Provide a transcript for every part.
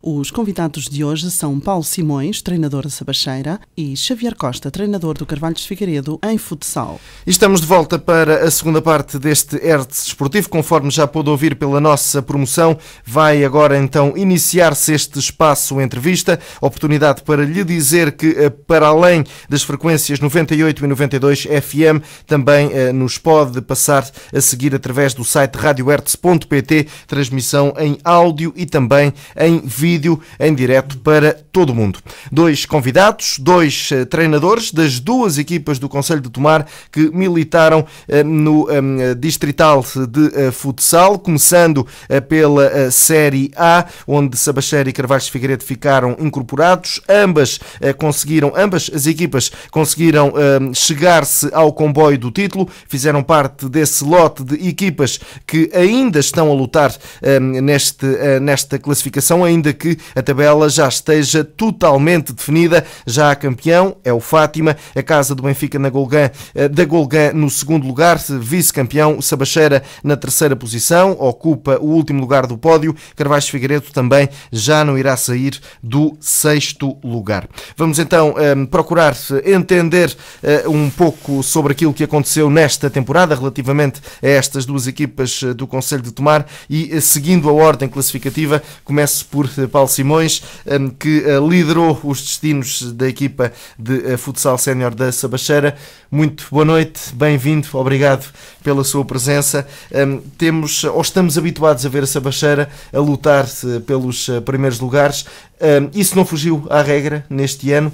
Os convidados de hoje são Paulo Simões, treinador da Sabacheira, e Xavier Costa, treinador do Carvalhos de Figueiredo, em futsal. Estamos de volta para a segunda parte deste Hertz Esportivo. Conforme já pôde ouvir pela nossa promoção, vai agora então iniciar-se este espaço entrevista. Oportunidade para lhe dizer que, eh, para além das frequências 98 e 92 FM, também eh, nos pode passar a seguir através do site radiohertz.pt, transmissão em áudio e também em vídeo vídeo em direto para todo o mundo. Dois convidados, dois eh, treinadores das duas equipas do Conselho de Tomar que militaram eh, no ehm, Distrital de eh, Futsal, começando pela Série A, onde Sabacher e Carvalho de Figueiredo ficaram incorporados. Ambas conseguiram, ambas as equipas conseguiram ehm, chegar-se ao comboio do título, fizeram parte desse lote de equipas que ainda estão a lutar ehm, neste, nesta classificação, ainda que a tabela já esteja totalmente definida. Já a campeão é o Fátima, a casa do Benfica na Golgã, eh, da Golgã no segundo lugar, vice-campeão Sabacheira na terceira posição, ocupa o último lugar do pódio. Carvalho Figueiredo também já não irá sair do sexto lugar. Vamos então ehm, procurar eh, entender eh, um pouco sobre aquilo que aconteceu nesta temporada relativamente a estas duas equipas do Conselho de Tomar e seguindo a ordem classificativa, começo por Paulo Simões, ehm, que eh, liderou os destinos da equipa de eh, futsal sénior da Sabacheira. Muito boa noite, bem-vindo, obrigado pela sua presença. Ehm, temos, ou estamos habituados a ver a Sabacheira a lutar eh, pelos primeiros lugares, um, isso não fugiu à regra neste ano,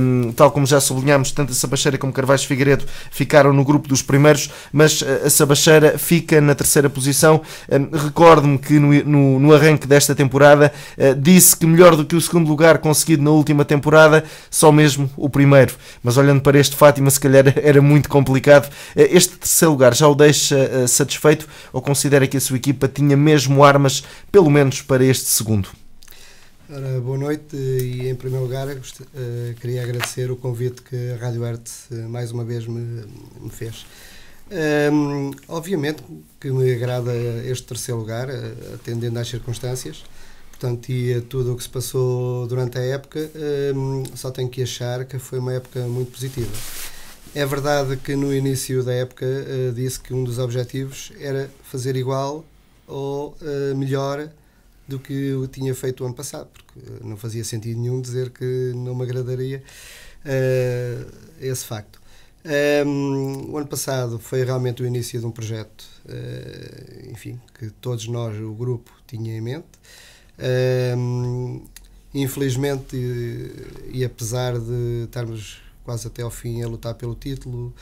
um, tal como já sublinhámos, tanto a Sabacheira como Carvalho Figueiredo ficaram no grupo dos primeiros, mas ah, a Sabacheira fica na terceira posição. Um, Recordo-me que no, no, no, arranque desta temporada uh, disse que melhor do que o segundo lugar conseguido na última temporada, só mesmo o primeiro. Mas olhando para este Fátima, se calhar era muito complicado. Uh, este terceiro lugar já o deixa uh, satisfeito ou considera que a sua equipa tinha mesmo armas, pelo menos para este segundo? Ora, boa noite e em primeiro lugar uh, queria agradecer o convite que a Rádio Arte uh, mais uma vez me, me fez. Um, obviamente que me agrada este terceiro lugar, uh, atendendo às circunstâncias, portanto, e a tudo o que se passou durante a época, um, só tenho que achar que foi uma época muito positiva. É verdade que no início da época disse que um dos objetivos era fazer igual ou melhor do que eu tinha feito o ano passado, porque não fazia sentido nenhum dizer que não me agradaria uh, esse facto. Um, ehm, o ano passado foi realmente o início de um projeto, uh, enfim, que todos nós, o grupo, tinha em mente. Um, ehm, infelizmente, e, e apesar de estarmos quase até ao fim a lutar pelo título.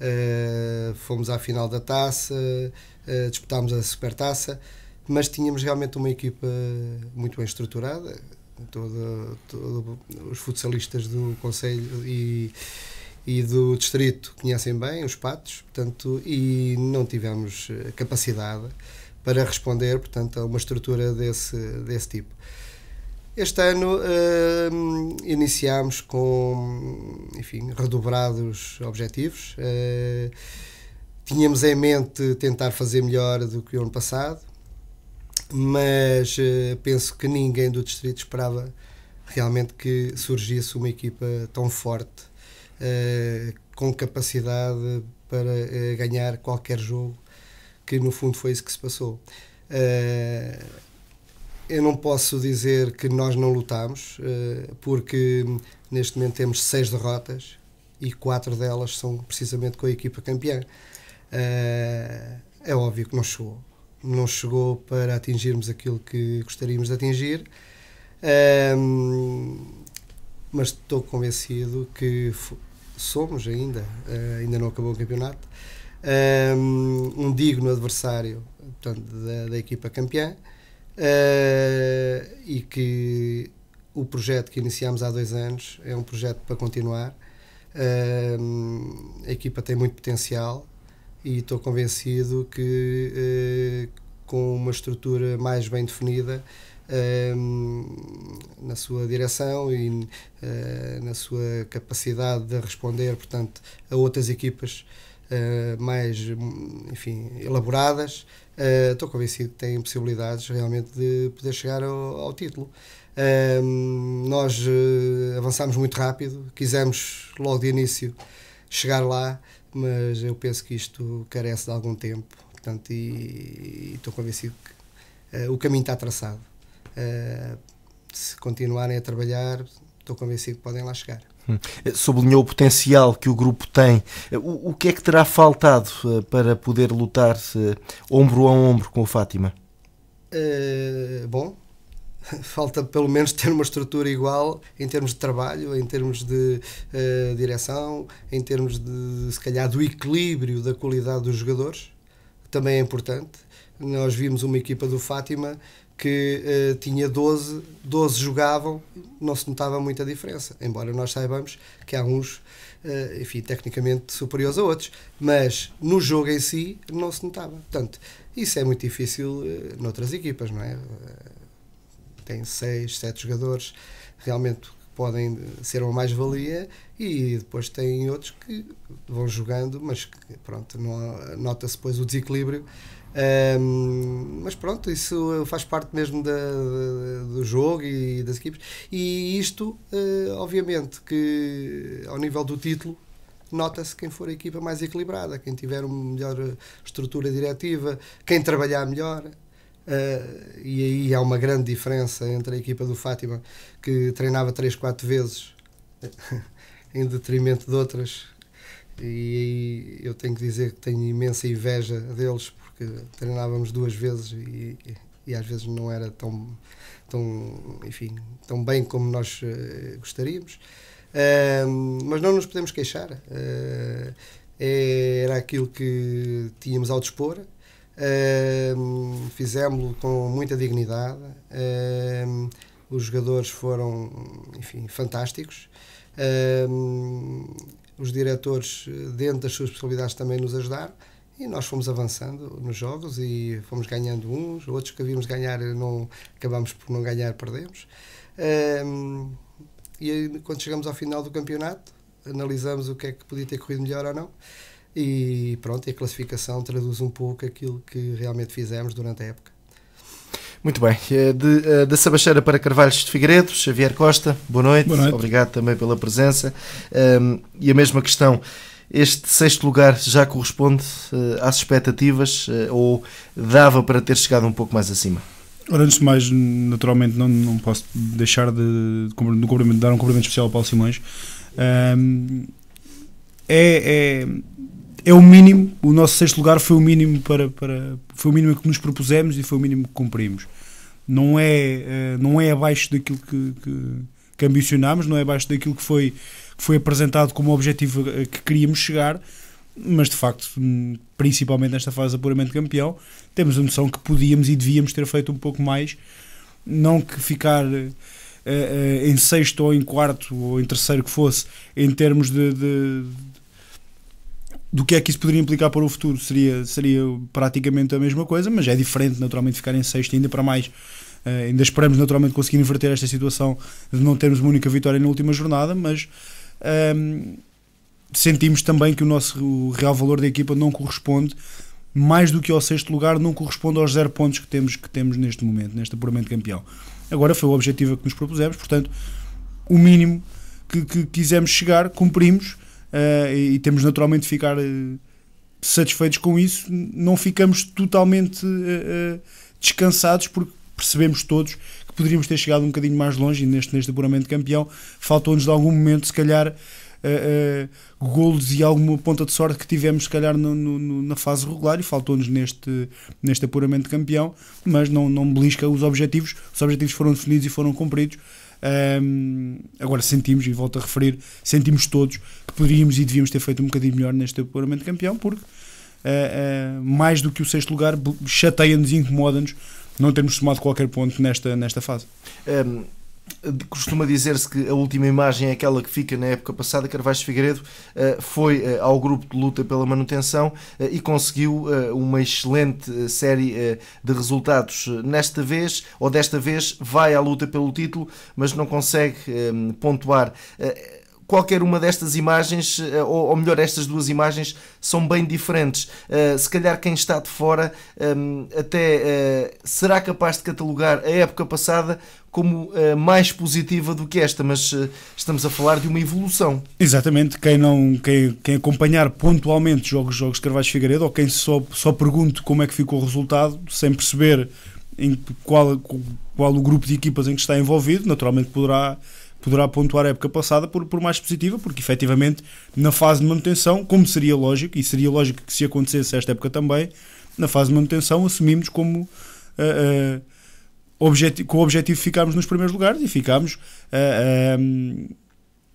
Uh, fomos à final da taça, uh, disputámos a supertaça mas tínhamos realmente uma equipa muito bem estruturada, todos todo, os futsalistas do Conselho e, e do Distrito conhecem bem os patos, portanto, e não tivemos eh, capacidade para responder, portanto, a uma estrutura desse, desse tipo. Este ano uh, iniciámos com, enfim, redobrados objetivos. Uh, tínhamos em mente tentar fazer melhor do que o ano passado, mas uh, penso que ninguém do distrito esperava realmente que surgisse uma equipa tão forte, uh, com capacidade para uh, ganhar qualquer jogo, que no fundo foi isso que se passou. eu não posso dizer que nós não lutámos, porque neste momento temos seis derrotas e quatro delas são precisamente com a equipa campeã. é óbvio que não chegou não chegou para atingirmos aquilo que gostaríamos de atingir. Um, mas estou convencido que somos ainda, uh, ainda não acabou o campeonato, um, um digno adversário portanto, da, da, equipa campeã uh, e que o projeto que iniciámos há dois anos é um projeto para continuar. Uh, a equipa tem muito potencial e estou convencido que eh, com uma estrutura mais bem definida eh, na sua direção e eh, na sua capacidade de responder, portanto, a outras equipas mais, enfim, elaboradas, estou convencido que têm possibilidades realmente de poder chegar ao, ao título. nós avançamos muito rápido, quisemos logo de início chegar lá, mas eu penso que isto carece de algum tempo, portanto, e, e estou convencido que uh, o caminho está traçado. Uh, se continuarem a trabalhar, estou convencido que podem lá chegar. Hum. Eh, sublinhou o potencial que o grupo tem. O, o que é que terá faltado uh, para poder lutar ombro a ombro com o Fátima? bom, falta pelo menos ter uma estrutura igual em termos de trabalho, em termos de uh, direção, em termos de, se calhar, do equilíbrio da qualidade dos jogadores, também é importante. Nós vimos uma equipa do Fátima que uh, tinha 12, 12 jogavam, não se notava muita diferença, embora nós saibamos que há uns, uh, enfim, tecnicamente superiores a outros, mas no jogo em si não se notava. Portanto, isso é muito difícil uh, noutras equipas, não é? tem 6, 7 jogadores realmente podem eh, ser uma mais-valia e depois tem outros que vão jogando, mas que, pronto, nota-se depois o desequilíbrio. Um, mas pronto, isso eh, faz parte mesmo da, do jogo e das equipes. E isto, uh, obviamente, que ao nível do título, nota-se quem for a equipa mais equilibrada, quem tiver uma melhor estrutura diretiva, quem trabalhar melhor. Uh, e aí há uma grande diferença entre a equipa do Fátima, que treinava 3, 4 vezes, em detrimento de outras. E aí eu tenho que dizer que tenho imensa inveja deles, porque treinávamos duas vezes e, e às vezes não era tão, tão, enfim, tão bem como nós uh, gostaríamos. Uh, mas não nos podemos queixar. Eh, é, era aquilo que tínhamos ao dispor Uh, fizemos com muita dignidade. Uh, os jogadores foram, enfim, fantásticos. Uh, os diretores, dentro das suas possibilidades, também nos ajudaram. E nós fomos avançando nos jogos e fomos ganhando uns, outros que havíamos ganhar, não, acabamos por não ganhar, perdemos. e quando chegamos ao final do campeonato, analisamos o que é que podia ter corrido melhor ou não. E pronto, e a classificação traduz um pouco aquilo que realmente fizemos durante a época. Muito bem. Eh, de, eh, da Sabacheira para Carvalhos de Figueiredo, Xavier Costa, boa noite. boa noite. Obrigado também pela presença. Ehm, e a mesma questão. Este sexto lugar já corresponde eh, às expectativas ou dava para ter chegado um pouco mais acima? Ora, antes de mais, naturalmente, não, não posso deixar de, de, de, de dar um cumprimento especial ao Paulo Simões. Ehm, é, é é o mínimo, o nosso sexto lugar foi o mínimo para, para foi o mínimo que nos propusemos e foi o mínimo que cumprimos. Não é, eh, não é abaixo daquilo que, que, que ambicionámos, não é abaixo daquilo que foi, que foi apresentado como objetivo a eh, que queríamos chegar, mas de facto, hum, principalmente nesta fase de puramente campeão, temos a noção que podíamos e devíamos ter feito um pouco mais, não que ficar eh, em sexto ou em quarto ou em terceiro que fosse, em termos de, de do que é que isso poderia implicar para o futuro. Seria, seria praticamente a mesma coisa, mas é diferente, naturalmente, ficar em sexto, ainda para mais. Uh, ainda esperamos, naturalmente, conseguir inverter esta situação de não termos uma única vitória na última jornada, mas um, ehm, sentimos também que o nosso o real valor da equipa não corresponde. Mais do que ao sexto lugar, não corresponde aos zero pontos que temos, que temos neste momento, neste apuramento campeão. Agora foi o objetivo a que nos propusemos, portanto, o mínimo que, que quisemos chegar, cumprimos uh, e temos naturalmente de ficar eh, satisfeitos com isso, não ficamos totalmente uh, descansados porque percebemos todos que poderíamos ter chegado um bocadinho mais longe e neste, neste apuramento campeão faltou-nos de algum momento, se calhar, uh, golos e alguma ponta de sorte que tivemos, se calhar, no, no, na fase regular e faltou-nos neste, neste apuramento campeão, mas não, não belisca os objetivos, os objetivos foram definidos e foram cumpridos. Um, agora sentimos, e volto a referir, sentimos todos que poderíamos e devíamos ter feito um bocadinho melhor neste apuramento campeão, porque uh, uh, mais do que o sexto lugar chateia-nos e incomoda-nos não termos tomado qualquer ponto nesta, nesta fase. Um costuma dizer-se que a última imagem é aquela que fica na época passada. Carvalho Figueiredo eh, foi eh, ao grupo de luta pela manutenção eh, e conseguiu uma excelente série de resultados. Nesta vez, ou desta vez, vai à luta pelo título, mas não consegue pontuar qualquer uma destas imagens, ou, melhor, estas duas imagens, são bem diferentes. se calhar quem está de fora até será capaz de catalogar a época passada como uh, mais positiva do que esta, mas uh, estamos a falar de uma evolução. Exatamente, quem não quem, quem acompanhar pontualmente jogos jogos Carvalho Figueiredo ou quem só só pergunte como é que ficou o resultado sem perceber em qual qual o grupo de equipas em que está envolvido, naturalmente poderá poderá pontuar a época passada por, por mais positiva, porque efetivamente na fase de manutenção, como seria lógico, e seria lógico que se acontecesse esta época também, na fase de manutenção assumimos como uh, com o objetivo de ficarmos nos primeiros lugares e ficámos. Uh, ah, uh, ah,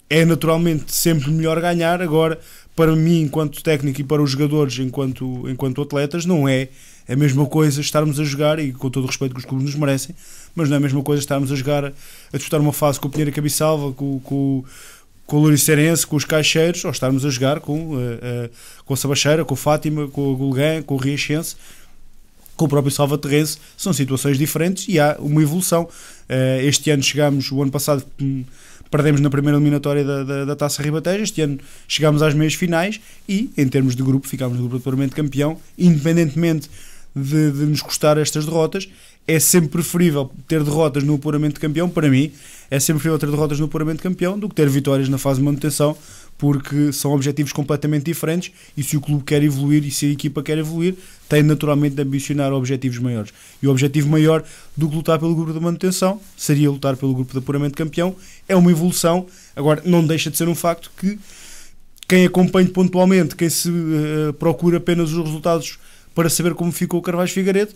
é naturalmente sempre melhor ganhar. Agora, para mim, enquanto técnico, e para os jogadores, enquanto, enquanto atletas, não é a mesma coisa estarmos a jogar, e com todo o respeito que os clubes nos merecem, mas não é a mesma coisa estarmos a jogar, a disputar uma fase com o Pinheiro Cabiçalva, com, com, com o Louricerense, com os Caixeiros, ou estarmos a jogar com, uh, uh, com a Sabacheira, com o Fátima, com o Gulgã, com o Riachense com o próprio Salva Salvaterrense, são situações diferentes e há uma evolução. Eh, este ano chegamos, o ano passado hum, perdemos na primeira eliminatória da, da, da Taça Ribateja, este ano chegámos às meias finais e, em termos de grupo, ficámos no grupo de campeão, independentemente de, de, nos custar estas derrotas é sempre preferível ter derrotas no apuramento de campeão, para mim, é sempre preferível ter derrotas no apuramento de campeão do que ter vitórias na fase de manutenção, porque são objetivos completamente diferentes e se o clube quer evoluir e se a equipa quer evoluir, tem naturalmente de ambicionar objetivos maiores. E o objetivo maior do que lutar pelo grupo de manutenção seria lutar pelo grupo de apuramento de campeão. É uma evolução, agora não deixa de ser um facto que quem acompanha pontualmente, quem se uh, procura apenas os resultados para saber como ficou o Carvalho Figueiredo,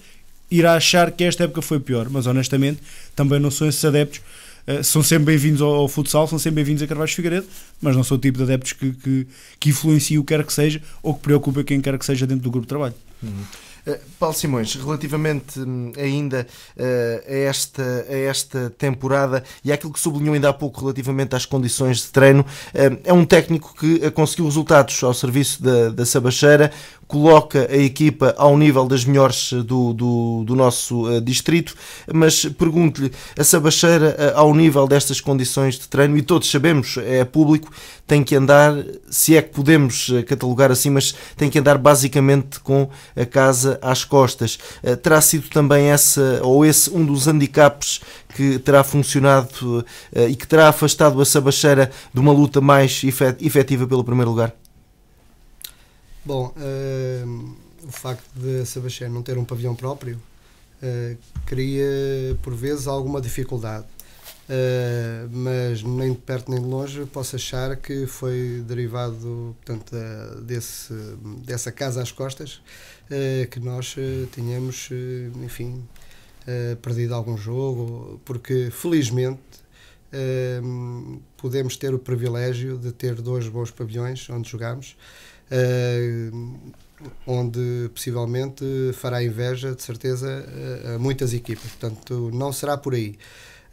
irá achar que esta época foi pior, mas honestamente também não sou esses adeptos. Eh, são sempre bem-vindos ao, futsal, são sempre bem-vindos a Carvalho Figueiredo, mas não sou o tipo de adeptos que, que, que influencia o que quer que seja ou que preocupa quem quer que seja dentro do grupo de trabalho. Uhum. Eh, Paulo Simões, relativamente hum, ainda eh, a esta, a esta temporada e àquilo que sublinhou ainda há pouco relativamente às condições de treino, é um técnico que conseguiu resultados ao serviço da, da Sabacheira coloca a equipa ao nível das melhores do, do, do nosso eh, distrito, mas pergunto-lhe, a Sabacheira, eh, ao nível destas condições de treino, e todos sabemos, é público, tem que andar, se é que podemos eh, catalogar assim, mas tem que andar basicamente com a casa às costas. Terá sido também essa, ou esse, um dos handicaps que terá funcionado e que terá afastado a Sabacheira de uma luta mais efetiva pelo primeiro lugar? Bom, uh, o facto de Sebastião não ter um pavilhão próprio uh, cria, por vezes, alguma dificuldade. Uh, mas nem de perto nem de longe posso achar que foi derivado portanto, desse, dessa casa às costas uh, que nós uh, tínhamos, enfim, perdido algum jogo, porque felizmente podemos ter o privilégio de ter dois bons pavilhões onde jogamos uh, onde possivelmente fará inveja, de certeza, a muitas equipas. Portanto, não será por aí.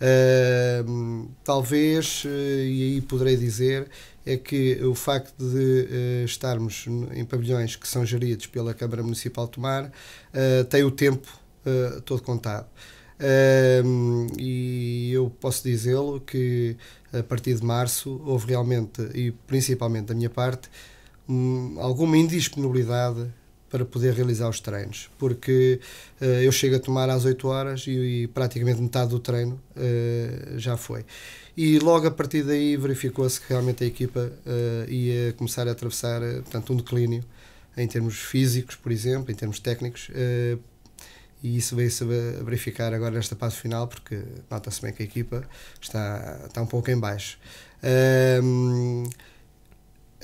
Uh, talvez, uh, e aí poderei dizer, é que o facto de uh, estarmos em pavilhões que são geridos pela Câmara Municipal de Tomar tem o tempo todo contado. e eu posso dizê-lo que a partir de março houve realmente, e principalmente da minha parte, alguma indisponibilidade para poder realizar os treinos, porque uh, eu chego a tomar às 8 horas e, e praticamente metade do treino uh, já foi. E logo a partir daí verificou-se que realmente a equipa uh, ia começar a atravessar portanto, um declínio em termos físicos, por exemplo, em termos técnicos, e isso veio-se a verificar agora nesta parte final, porque nota-se bem que a equipa está, está um pouco em baixo. Ehm,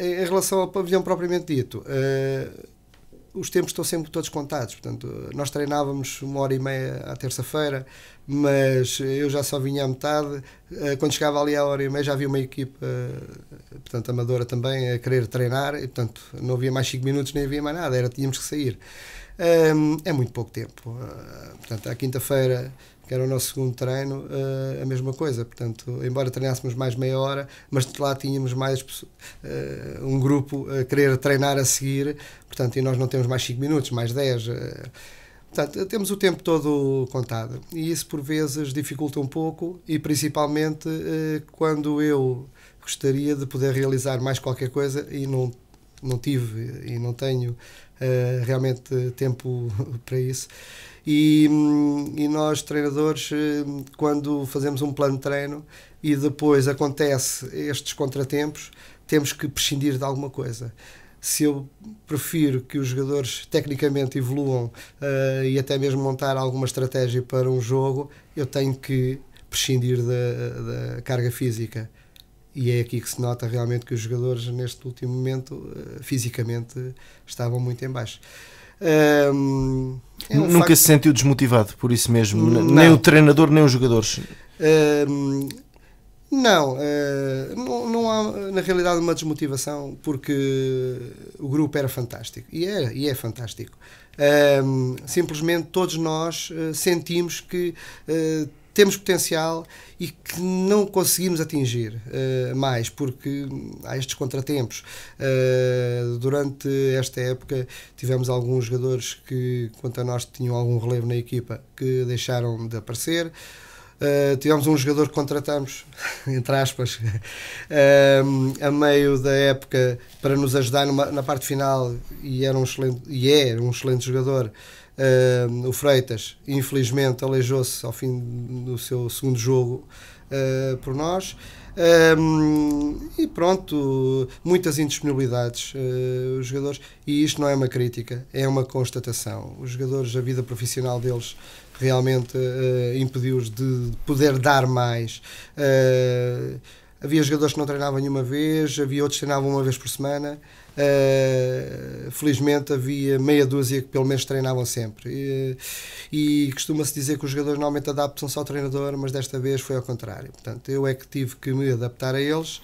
eh, em relação ao pavilhão propriamente dito, eh, os tempos estão sempre todos contados. Portanto, nós treinávamos uma hora e meia à terça-feira, mas eu já só vinha à metade. Eh, quando chegava ali à hora e meia já havia uma equipa, portanto, amadora também, a querer treinar e, portanto, não havia mais 5 minutos nem havia mais nada, era tínhamos que sair. É muito pouco tempo. Portanto, à quinta-feira que era o nosso segundo treino, eh, a mesma coisa. Portanto, embora treinássemos mais meia hora, mas de lá tínhamos mais eh, um grupo a querer treinar a seguir, portanto, e nós não temos mais 5 minutos, mais 10. Eh, portanto, temos o tempo todo contado e isso por vezes dificulta um pouco e principalmente quando eu gostaria de poder realizar mais qualquer coisa e não, não tive e não tenho realmente tempo para isso. E, hum, e nós, treinadores, hum, quando fazemos um plano de treino e depois acontece estes contratempos, temos que prescindir de alguma coisa se eu prefiro que os jogadores tecnicamente evoluam uh, e até mesmo montar alguma estratégia para um jogo, eu tenho que prescindir da, da, carga física. E é aqui que se nota realmente que os jogadores, neste último momento, uh, fisicamente estavam muito em baixo. É um, Nunca facto... se sentiu desmotivado por isso mesmo, não. nem o treinador nem os jogadores. Um, não, eh, não, não, há na realidade uma desmotivação porque o grupo era fantástico e é, e é fantástico. simplesmente todos nós eh, sentimos que eh, temos potencial e que não conseguimos atingir uh, mais, porque há estes contratempos. Uh, durante esta época tivemos alguns jogadores que, quanto a nós, tinham algum relevo na equipa que deixaram de aparecer. Uh, tivemos um jogador que contratamos, entre aspas, a meio da época para nos ajudar numa, na parte final e, era um excelente, e é um excelente jogador. Uh, o Freitas, infelizmente, aleijou-se ao fim do seu segundo jogo uh, por nós. Um, e pronto, muitas indisponibilidades. Uh, os jogadores, e isto não é uma crítica, é uma constatação. Os jogadores, a vida profissional deles realmente uh, impediu-os de poder dar mais. Uh, havia jogadores que não treinavam nenhuma vez, havia outros que treinavam uma vez por semana. Uh, felizmente havia meia dúzia que pelo menos treinavam sempre. E, e costuma-se dizer que os jogadores normalmente adaptam-se ao treinador, mas desta vez foi ao contrário. Portanto, eu é que tive que me adaptar a eles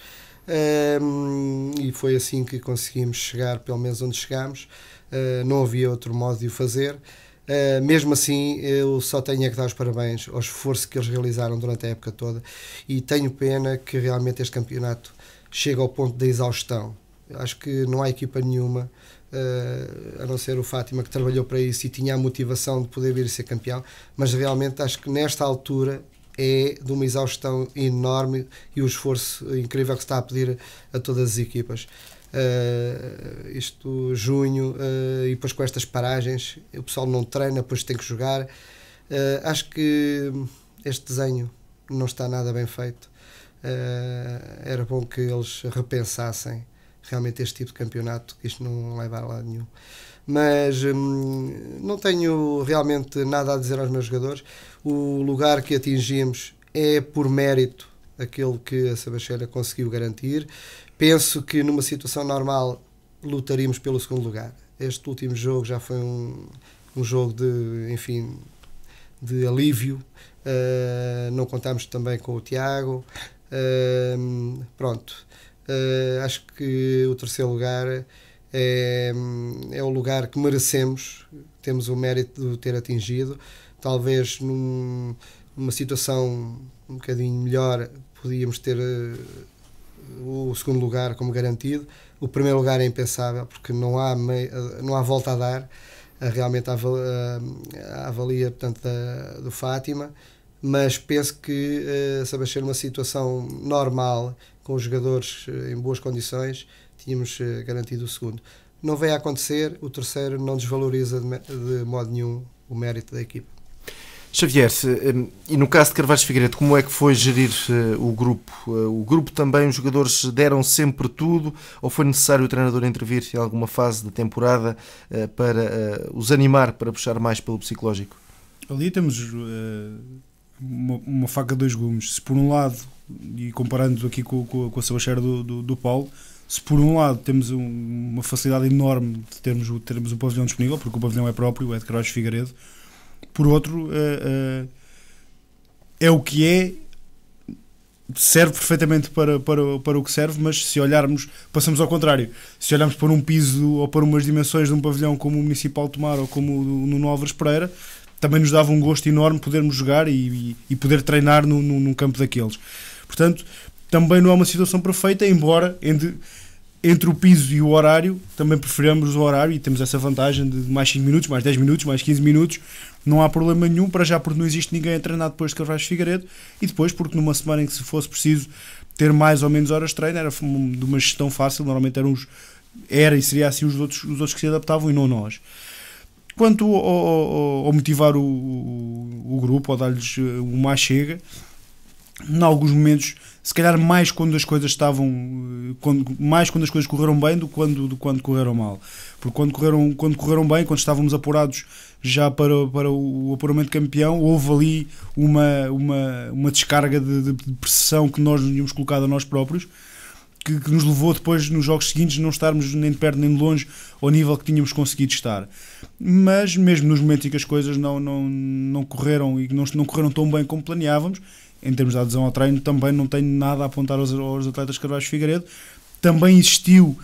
uh, e foi assim que conseguimos chegar, pelo menos onde chegámos. Uh, eh, não havia outro modo de o fazer. Uh, mesmo assim, eu só tenho que dar os parabéns ao esforço que eles realizaram durante a época toda e tenho pena que realmente este campeonato chegue ao ponto da exaustão. Acho que não há equipa nenhuma, uh, a não ser o Fátima, que trabalhou para isso e tinha a motivação de poder vir a ser campeão, mas realmente acho que nesta altura é de uma exaustão enorme e o esforço incrível que se está a pedir a todas as equipas. Uh, isto junho uh, e depois com estas paragens o pessoal não treina, depois tem que jogar uh, acho que este desenho não está nada bem feito era bom que eles repensassem realmente este tipo de campeonato, que isto não leva a lado nenhum. Mas hum, não tenho realmente nada a dizer aos meus jogadores. O lugar que atingimos é por mérito aquele que a Sabacheira conseguiu garantir. Penso que numa situação normal lutaríamos pelo segundo lugar. Este último jogo já foi um, um jogo de, enfim, de alívio. Uh, não contámos também com o Tiago. Uh, ah, hum, pronto. Uh, acho que o terceiro lugar é, é o lugar que merecemos, temos o mérito de ter atingido. Talvez num, numa situação um bocadinho melhor, podíamos ter uh, o segundo lugar como garantido. O primeiro lugar é impensável, porque não há, mei, eh, não há volta a dar realmente a, avalia, a avalia portanto, da, do Fátima mas penso que uh, eh, ser uma situação normal, com os jogadores eh, em boas condições, tínhamos eh, garantido o segundo. Não vem a acontecer, o terceiro não desvaloriza de, de modo nenhum o mérito da equipa. Xavier, e no caso de Carvalho Figueiredo, como é que foi gerir o grupo? O grupo também, os jogadores deram sempre tudo ou foi necessário o treinador intervir em alguma fase da temporada para os animar, para puxar mais pelo psicológico? Ali temos uh uma, uma faca de dois gumes. Se por um lado, e comparando aqui com, com, com a sabacheira do, do, do, Paulo, se por um lado temos um, uma facilidade enorme de termos, o, termos o pavilhão disponível, porque o pavilhão é próprio, é de Carlos Figueiredo, por outro, uh, uh, é o que é, serve perfeitamente para, para, para o que serve, mas se olharmos, passamos ao contrário. Se olharmos para um piso ou para umas dimensões de um pavilhão como o Municipal Tomar ou como o Nuno Álvares Pereira, também nos dava um gosto enorme podermos jogar e, e, e poder treinar no, no, num campo daqueles. Portanto, também não é uma situação perfeita, embora entre, entre o piso e o horário, também preferamos o horário e temos essa vantagem de mais 5 minutos, mais 10 minutos, mais 15 minutos, não há problema nenhum, para já porque não existe ninguém a treinar depois de Carvalho Figueiredo e depois porque numa semana em que se fosse preciso ter mais ou menos horas de treino era de uma gestão fácil, normalmente eram os era e seria assim os outros, os outros que se adaptavam e não nós. Quanto ao, ao, ao motivar o, o, grupo, ao dar-lhes uma eh, chega, em alguns momentos, se calhar mais quando as coisas estavam, eh, quando, mais quando as coisas correram bem do que quando, do quando correram mal. Porque quando correram, quando correram bem, quando estávamos apurados já para, para o apuramento campeão, houve ali uma, uma, uma descarga de, de pressão que nós tínhamos colocado a nós próprios que, que, nos levou depois nos jogos seguintes não estarmos nem de perto nem de longe ao nível que tínhamos conseguido estar. Mas mesmo nos momentos em que as coisas não, não, não correram e não, não correram tão bem como planeávamos, em termos de adesão ao treino, também não tenho nada a apontar aos, aos atletas Carvalho Figueiredo. Também existiu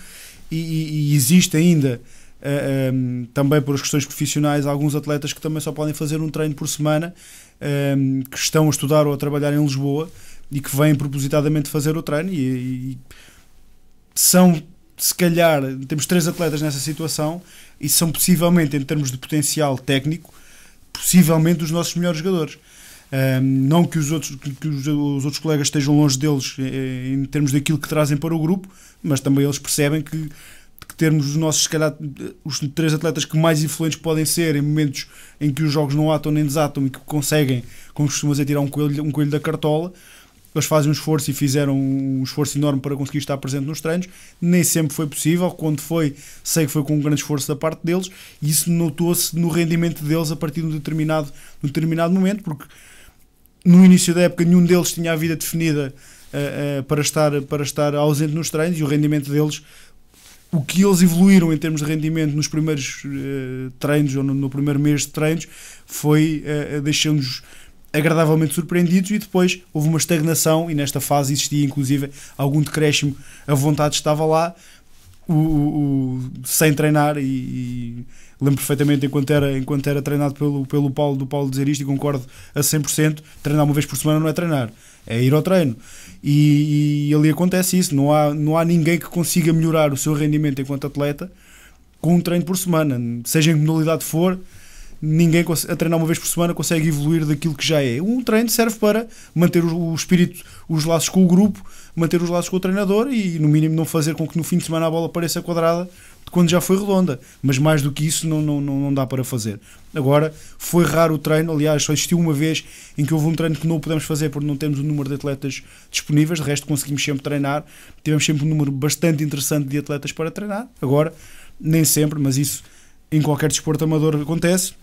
e, e, e existe ainda. Uh, eh, um, ehm, também por as questões profissionais, alguns atletas que também só podem fazer um treino por semana, um, ehm, que estão a estudar ou a trabalhar em Lisboa e que vêm propositadamente fazer o treino e, e são se calhar temos três atletas nessa situação e são possivelmente em termos de potencial técnico possivelmente os nossos melhores jogadores um, não que os outros que os, os, outros colegas estejam longe deles em, eh, eh, em termos daquilo que trazem para o grupo mas também eles percebem que, que termos os nossos se calhar os três atletas que mais influentes podem ser em momentos em que os jogos não atam nem desatam e que conseguem como costumas dizer tirar um coelho, um coelho da cartola eles fazem um esforço e fizeram um esforço enorme para conseguir estar presente nos treinos, nem sempre foi possível, quando foi, sei que foi com um grande esforço da parte deles, e isso notou-se no rendimento deles a partir de um determinado, de um determinado momento, porque no início da época nenhum deles tinha a vida definida uh, uh, para, estar, para estar ausente nos treinos e o rendimento deles o que eles evoluíram em termos de rendimento nos primeiros uh, treinos ou no, no, primeiro mês de treinos foi uh, deixando-nos agradavelmente surpreendidos e depois houve uma estagnação e nesta fase existia inclusive algum decréscimo, a vontade estava lá, o, o, o sem treinar e, e, lembro perfeitamente enquanto era, enquanto era treinado pelo, pelo Paulo, do Paulo dizer isto e concordo a 100%, treinar uma vez por semana não é treinar, é ir ao treino e, e ali acontece isso, não há, não há ninguém que consiga melhorar o seu rendimento enquanto atleta com um treino por semana, seja em que modalidade for, ninguém a treinar uma vez por semana consegue evoluir daquilo que já é. Um treino serve para manter o, espírito, os laços com o grupo, manter os laços com o treinador e, no mínimo, não fazer com que no fim de semana a bola pareça quadrada quando já foi redonda. Mas mais do que isso, não, não, não dá para fazer. Agora, foi raro o treino, aliás, só existiu uma vez em que houve um treino que não pudemos fazer porque não temos o número de atletas disponíveis, de resto, conseguimos sempre treinar. Tivemos sempre um número bastante interessante de atletas para treinar. Agora, nem sempre, mas isso em qualquer desporto amador acontece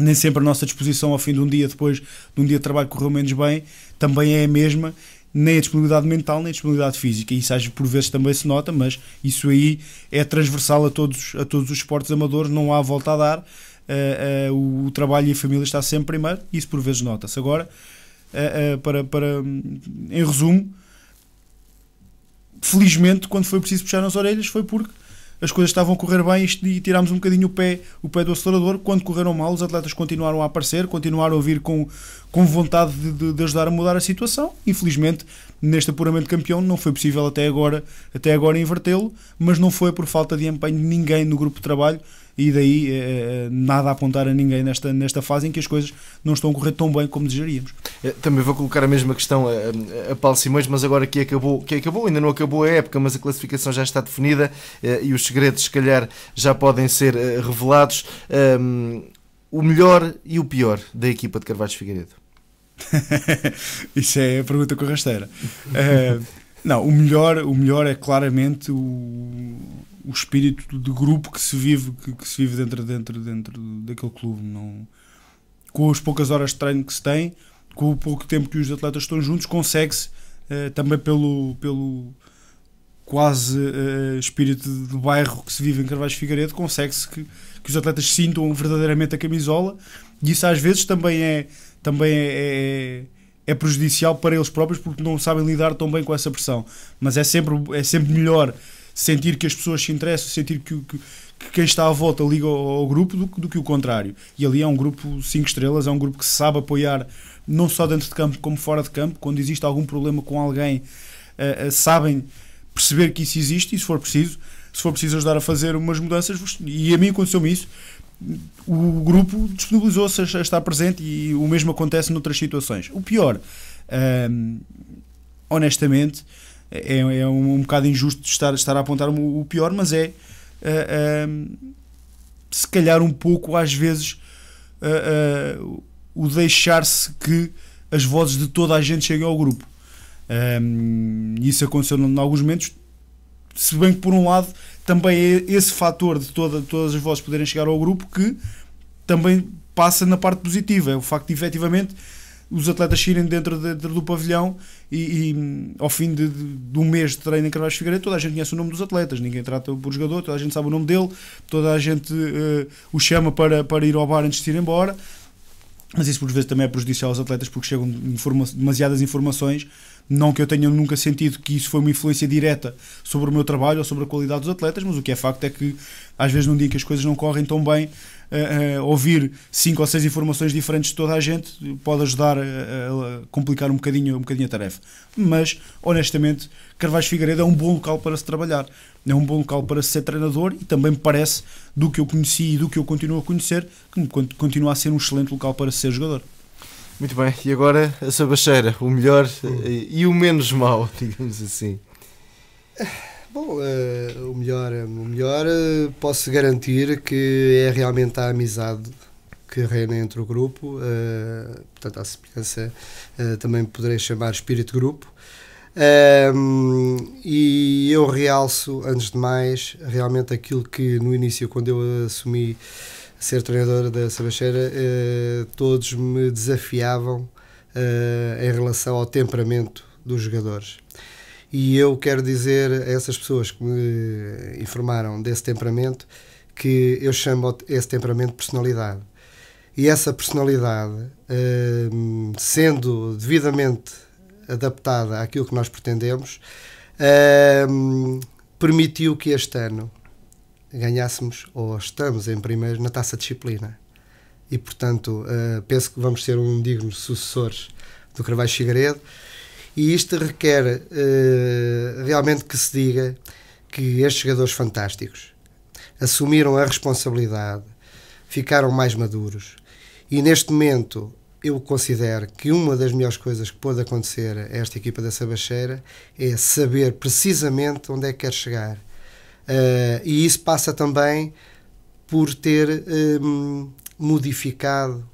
nem sempre a nossa disposição ao fim de um dia depois de um dia de trabalho correu menos bem também é a mesma nem a disponibilidade mental nem a disponibilidade física isso às por vezes também se nota mas isso aí é transversal a todos a todos os esportes amadores não há volta a dar uh, uh, o trabalho e a família está sempre primeiro isso por vezes nota-se agora uh, para para em resumo felizmente quando foi preciso puxar as orelhas foi porque as coisas estavam a correr bem e tirámos um bocadinho o pé, o pé do acelerador. Quando correram mal, os atletas continuaram a aparecer, continuaram a vir com, com vontade de, de, ajudar a mudar a situação. Infelizmente, neste apuramento campeão, não foi possível até agora, até agora invertê-lo, mas não foi por falta de empenho de ninguém no grupo de trabalho e daí eh, eh, nada a apontar a ninguém nesta, nesta fase em que as coisas não estão a correr tão bem como desejaríamos. Eh, também vou colocar a mesma questão a, a Paulo Simões, mas agora que acabou, que acabou, ainda não acabou a época, mas a classificação já está definida eh, e os segredos, se calhar, já podem ser eh, revelados. Um, o melhor e o pior da equipa de Carvalho Figueiredo? Isso é a pergunta com a rasteira. Uh, eh, não, o melhor, o melhor é claramente o, o espírito de grupo que se vive, que, que, se vive dentro, dentro, dentro daquele clube. Não, com as poucas horas de treino que se tem, com o pouco tempo que os atletas estão juntos, consegue-se eh, também pelo, pelo quase eh, espírito do bairro que se vive em Carvalho Figueiredo, consegue-se que, que os atletas sintam verdadeiramente a camisola e isso às vezes também é também é, é, é, prejudicial para eles próprios porque não sabem lidar tão bem com essa pressão mas é sempre é sempre melhor sentir que as pessoas se interessam, sentir que, que, que quem está à volta liga ao, ao grupo do, do, que o contrário. E ali é um grupo 5 estrelas, é um grupo que sabe apoiar não só dentro de campo como fora de campo. Quando existe algum problema com alguém, uh, uh, sabem perceber que isso existe e se for preciso, se for preciso ajudar a fazer umas mudanças, e a mim aconteceu-me isso, o grupo disponibilizou-se a estar presente e o mesmo acontece noutras situações. O pior, hum, honestamente, é, é um, um bocado injusto estar, estar a apontar o, pior, mas é uh, se calhar um pouco às vezes uh, o deixar-se que as vozes de toda a gente cheguem ao grupo. Um, ehm, isso aconteceu em alguns momentos, se bem que por um lado também é esse fator de toda, todas as vozes poderem chegar ao grupo que também passa na parte positiva, é o facto de efetivamente os atletas saírem dentro, de, dentro do pavilhão e, e ao fim de, de, um mês de treino em Carvalho Figueiredo toda a gente conhece o nome dos atletas, ninguém trata por jogador, toda a gente sabe o nome dele, toda a gente uh, o chama para, para ir ao bar antes de ir embora. Mas isso por vezes também é prejudicial aos atletas porque chegam informa demasiadas informações. Não que eu tenha nunca sentido que isso foi uma influência direta sobre o meu trabalho ou sobre a qualidade dos atletas, mas o que é facto é que às vezes num dia em que as coisas não correm tão bem, uh, ouvir cinco ou seis informações diferentes de toda a gente pode ajudar a, eh, a complicar um bocadinho, um bocadinho a tarefa. Mas, honestamente, Carvalho Figueiredo é um bom local para se trabalhar, é um bom local para ser treinador e também me parece, do que eu conheci e do que eu continuo a conhecer, que continua a ser um excelente local para ser jogador. Muito bem, e agora a Sabacheira, o melhor e o menos mau, digamos assim. Bom, uh, o melhor, o melhor uh, posso garantir que é realmente a amizade que reina entre o grupo, uh, portanto, a semelhança, uh, também poderei chamar espírito grupo. Um, e eu realço, antes de mais, realmente aquilo que no início, quando eu assumi ser treinador da Sabacheira, uh, todos me desafiavam uh, em relação ao temperamento dos jogadores. E eu quero dizer a essas pessoas que me informaram desse temperamento que eu chamo esse temperamento de personalidade. E essa personalidade, hum, sendo devidamente adaptada àquilo que nós pretendemos, hum, permitiu que este ano ganhássemos ou estamos em primeiro na taça de disciplina. E, portanto, eh, penso que vamos ser um digno sucessores do Carvalho Figueiredo. E isto requer uh, realmente que se diga que estes jogadores fantásticos assumiram a responsabilidade, ficaram mais maduros e neste momento eu considero que uma das melhores coisas que pode acontecer a esta equipa da Sabacheira é saber precisamente onde é que quer chegar. Uh, e isso passa também por ter um, ehm, modificado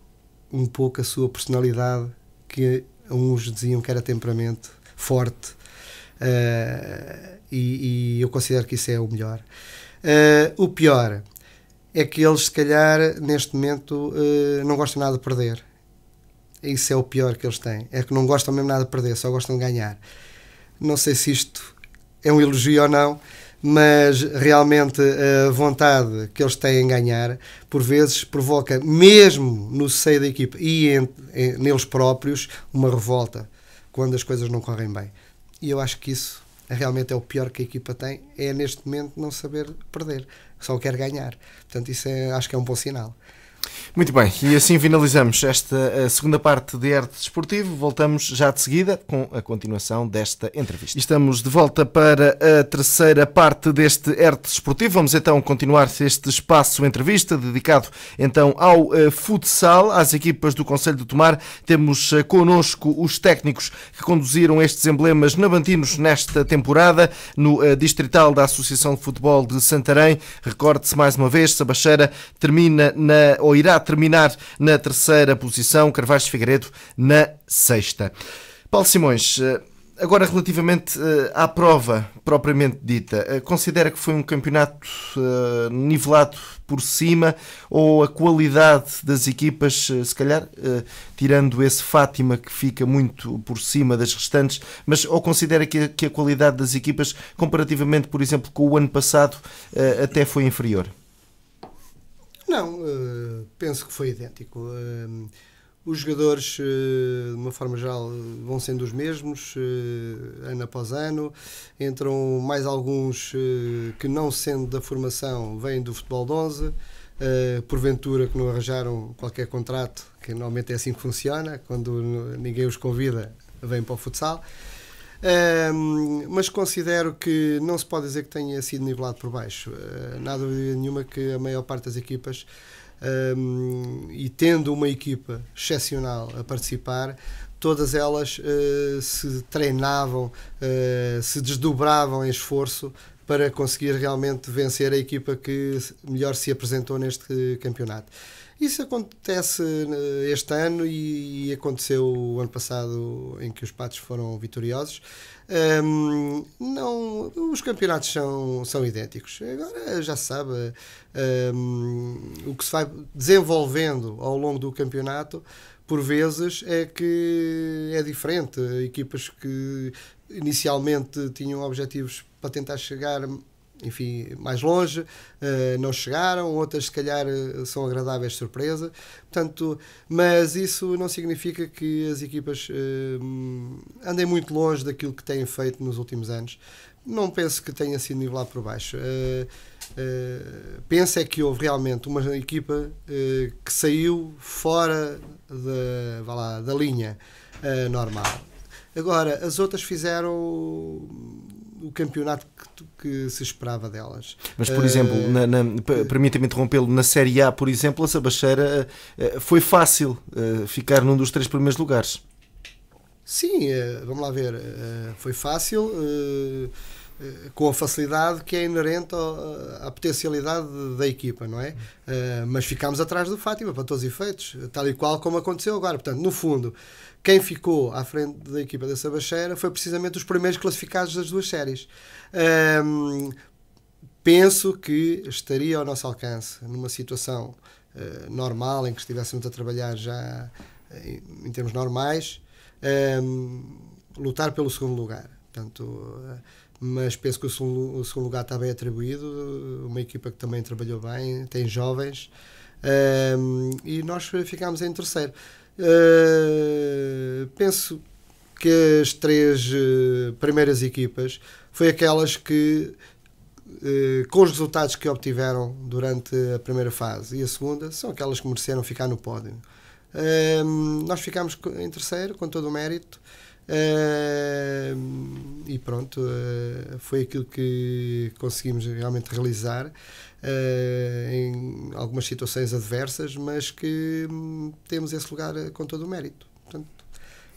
um pouco a sua personalidade, que Uns diziam que era temperamento forte. Uh, e, e, eu considero que isso é o melhor. Uh, o pior é que eles, se calhar, neste momento, uh, não gostam nada de perder. Isso é o pior que eles têm. É que não gostam mesmo nada de perder, só gostam de ganhar. Não sei se isto é um elogio ou não, mas realmente eh, a vontade que eles têm em ganhar, por vezes, provoca, mesmo no seio da equipa e em, em, neles próprios, uma revolta quando as coisas não correm bem. E eu acho que isso realmente é o pior que a equipa tem, é neste momento não saber perder, só quer ganhar. Portanto, isso é, acho que é um bom sinal. Muito bem, e assim finalizamos esta segunda parte de Arte Desportivo. Voltamos já de seguida com a continuação desta entrevista. Estamos de volta para a terceira parte deste Arte Desportivo. Vamos então continuar este espaço entrevista dedicado então ao eh, futsal, às equipas do Conselho de Tomar. Temos eh, connosco os técnicos que conduziram estes emblemas nabantinos nesta temporada no eh, Distrital da Associação de Futebol de Santarém. Recorde-se mais uma vez, Sabacheira termina na ou irá terminar na terceira posição, de Figueiredo na sexta. Paulo Simões, eh, agora relativamente eh, à prova propriamente dita, eh, considera que foi um campeonato nivelado por cima ou a qualidade das equipas, se calhar, tirando esse Fátima que fica muito por cima das restantes, mas ou considera que a qualidade das equipas, comparativamente, por exemplo, com o ano passado, até foi inferior? Não, uh, penso que foi idêntico. Uh, os jogadores, eh, de uma forma geral, vão sendo os mesmos, ano após ano. Entram mais alguns que, não sendo da formação, vêm do futebol de 11. porventura que não arranjaram qualquer contrato, que normalmente é assim que funciona, quando ninguém os convida, vêm para o futsal mas considero que não se pode dizer que tenha sido nivelado por baixo. Uh, ah, nada nenhuma que a maior parte das equipas um, e tendo uma equipa excepcional a participar, todas elas uh, se treinavam, uh, se desdobravam em esforço para conseguir realmente vencer a equipa que melhor se apresentou neste campeonato. Isso acontece eh, este ano e aconteceu o ano passado em que os patos foram vitoriosos. Um, não, os campeonatos são, são idênticos. Agora já se sabe um, o que se vai desenvolvendo ao longo do campeonato. Por vezes é que é diferente. Equipas que inicialmente tinham objetivos para tentar chegar enfim, mais longe, eh, não chegaram, outras se calhar eh, são agradáveis de surpresa. Portanto, mas isso não significa que as equipas eh, andem muito longe daquilo que têm feito nos últimos anos. Não penso que tenha sido nivelado por baixo. Uh, penso é que houve realmente uma equipa uh, que saiu fora de, lá, da linha uh, normal. Agora, as outras fizeram o campeonato que, que, se esperava delas. Mas, por exemplo, uh, permita-me interrompê-lo, na Série A, por exemplo, a Sabacheira uh, foi fácil uh, ficar num dos três primeiros lugares. Sim, vamos lá ver, foi fácil com a facilidade que é inerente à potencialidade da equipa, não é? mas ficámos atrás do Fátima para todos os efeitos, tal e qual como aconteceu agora. Portanto, no fundo, quem ficou à frente da equipa da Sabacheira foi precisamente os primeiros classificados das duas séries. Um, penso que estaria ao nosso alcance, numa situação uh, normal, em que estivéssemos a trabalhar já eh, em, em termos normais, um, lutar pelo segundo lugar. Portanto, uh, mas penso que o segundo, o segundo, lugar está bem atribuído, uma equipa que também trabalhou bem, tem jovens, um, e nós ficámos em terceiro. Uh, penso que as três eh, primeiras equipas foi aquelas que uh, com os resultados que obtiveram durante a primeira fase e a segunda são aquelas que mereceram ficar no pódio ehm, nós ficámos em terceiro com todo o mérito ehm, e pronto foi aquilo que conseguimos realmente realizar eh, em algumas situações adversas, mas que hum, temos esse lugar eh, com todo o mérito. Portanto,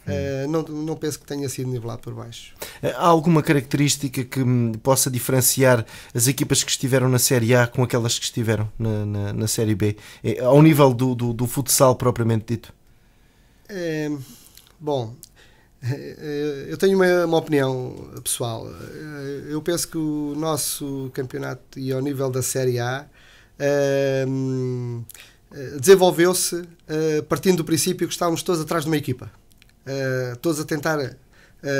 Hum. Eh, não, não penso que tenha sido nivelado por baixo. Há alguma característica que hum, possa diferenciar as equipas que estiveram na Série A com aquelas que estiveram na, na, na Série B, ao nível do, do, do futsal propriamente dito? bom, eh, eu tenho uma, uma, opinião pessoal. Eh, eu penso que o nosso campeonato e ao nível da Série A um, ehm, eh, desenvolveu-se partindo do princípio que estávamos todos atrás de uma equipa, todos a tentar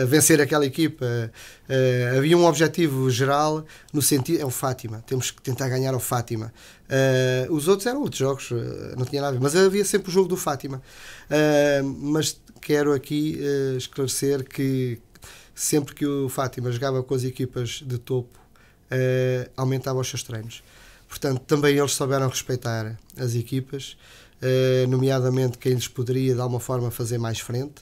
vencer aquela equipa. Uh, havia um objetivo geral no sentido. É o Fátima, temos que tentar ganhar o Fátima. Uh, os outros eram outros jogos, não tinha nada a ver, mas havia sempre o jogo do Fátima. mas quero aqui esclarecer que sempre que o Fátima jogava com as equipas de topo, aumentava os seus treinos. Portanto, também eles souberam respeitar as equipas, nomeadamente quem lhes poderia de alguma forma fazer mais frente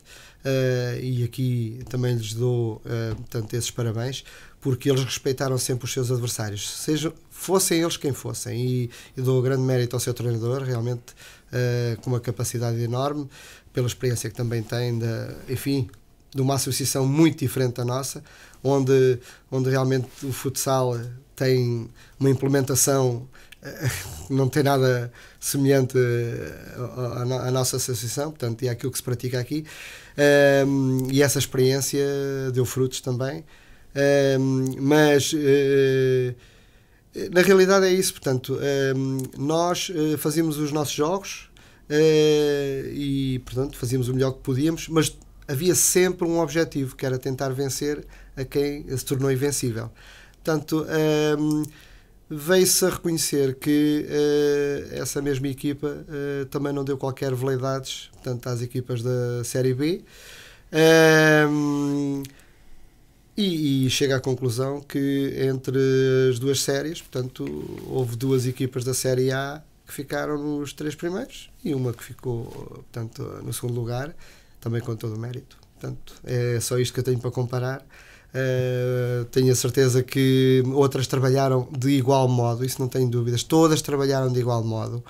uh, e aqui também lhes dou uh, portanto, esses parabéns, porque eles respeitaram sempre os seus adversários, seja fossem eles quem fossem, e, e dou grande mérito ao seu treinador, realmente uh, com uma capacidade enorme, pela experiência que também tem, de, enfim, de uma associação muito diferente da nossa, onde, onde realmente o futsal tem uma implementação não tem nada semelhante à nossa associação, portanto, é aquilo que se pratica aqui. Um, e essa experiência deu frutos também. Um, mas uh, na realidade é isso, portanto, um, nós uh, fazíamos os nossos jogos uh, e, portanto, fazíamos o melhor que podíamos, mas havia sempre um objetivo que era tentar vencer a quem se tornou invencível. Portanto, veio-se a reconhecer que uh, essa mesma equipa uh, também não deu qualquer veleidades, portanto, às equipas da Série B. Um, e, e, chega à conclusão que entre as duas séries, portanto, houve duas equipas da Série A que ficaram nos três primeiros e uma que ficou, portanto, no segundo lugar, também com todo o mérito. Portanto, é só isto que eu tenho para comparar. Uh, tenho a certeza que outras trabalharam de igual modo, isso não tenho dúvidas. Todas trabalharam de igual modo.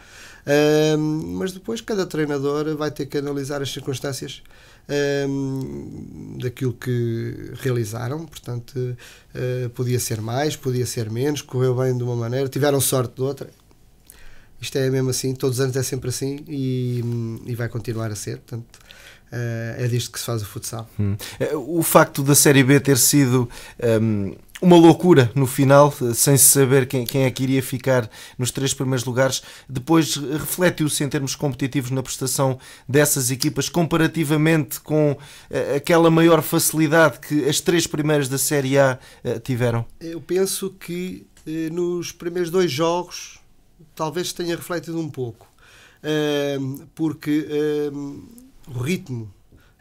Uh, mas depois cada treinador vai ter que analisar as circunstâncias uh, daquilo que realizaram. Portanto, podia ser mais, podia ser menos, correu bem de uma maneira, tiveram sorte de outra. Isto é mesmo assim, todos os anos é sempre assim e, e vai continuar a ser. Portanto, eh, é disto que se faz o futsal. Hum. Eh, o facto da Série B ter sido um, ehm, uma loucura no final, eh, sem se saber quem, quem é que iria ficar nos três primeiros lugares, depois refletiu-se em termos competitivos na prestação dessas equipas, comparativamente com aquela maior facilidade que as três primeiras da Série A tiveram? Eu penso que nos primeiros dois jogos talvez tenha refletido um pouco. Ehm, porque ehm, o ritmo,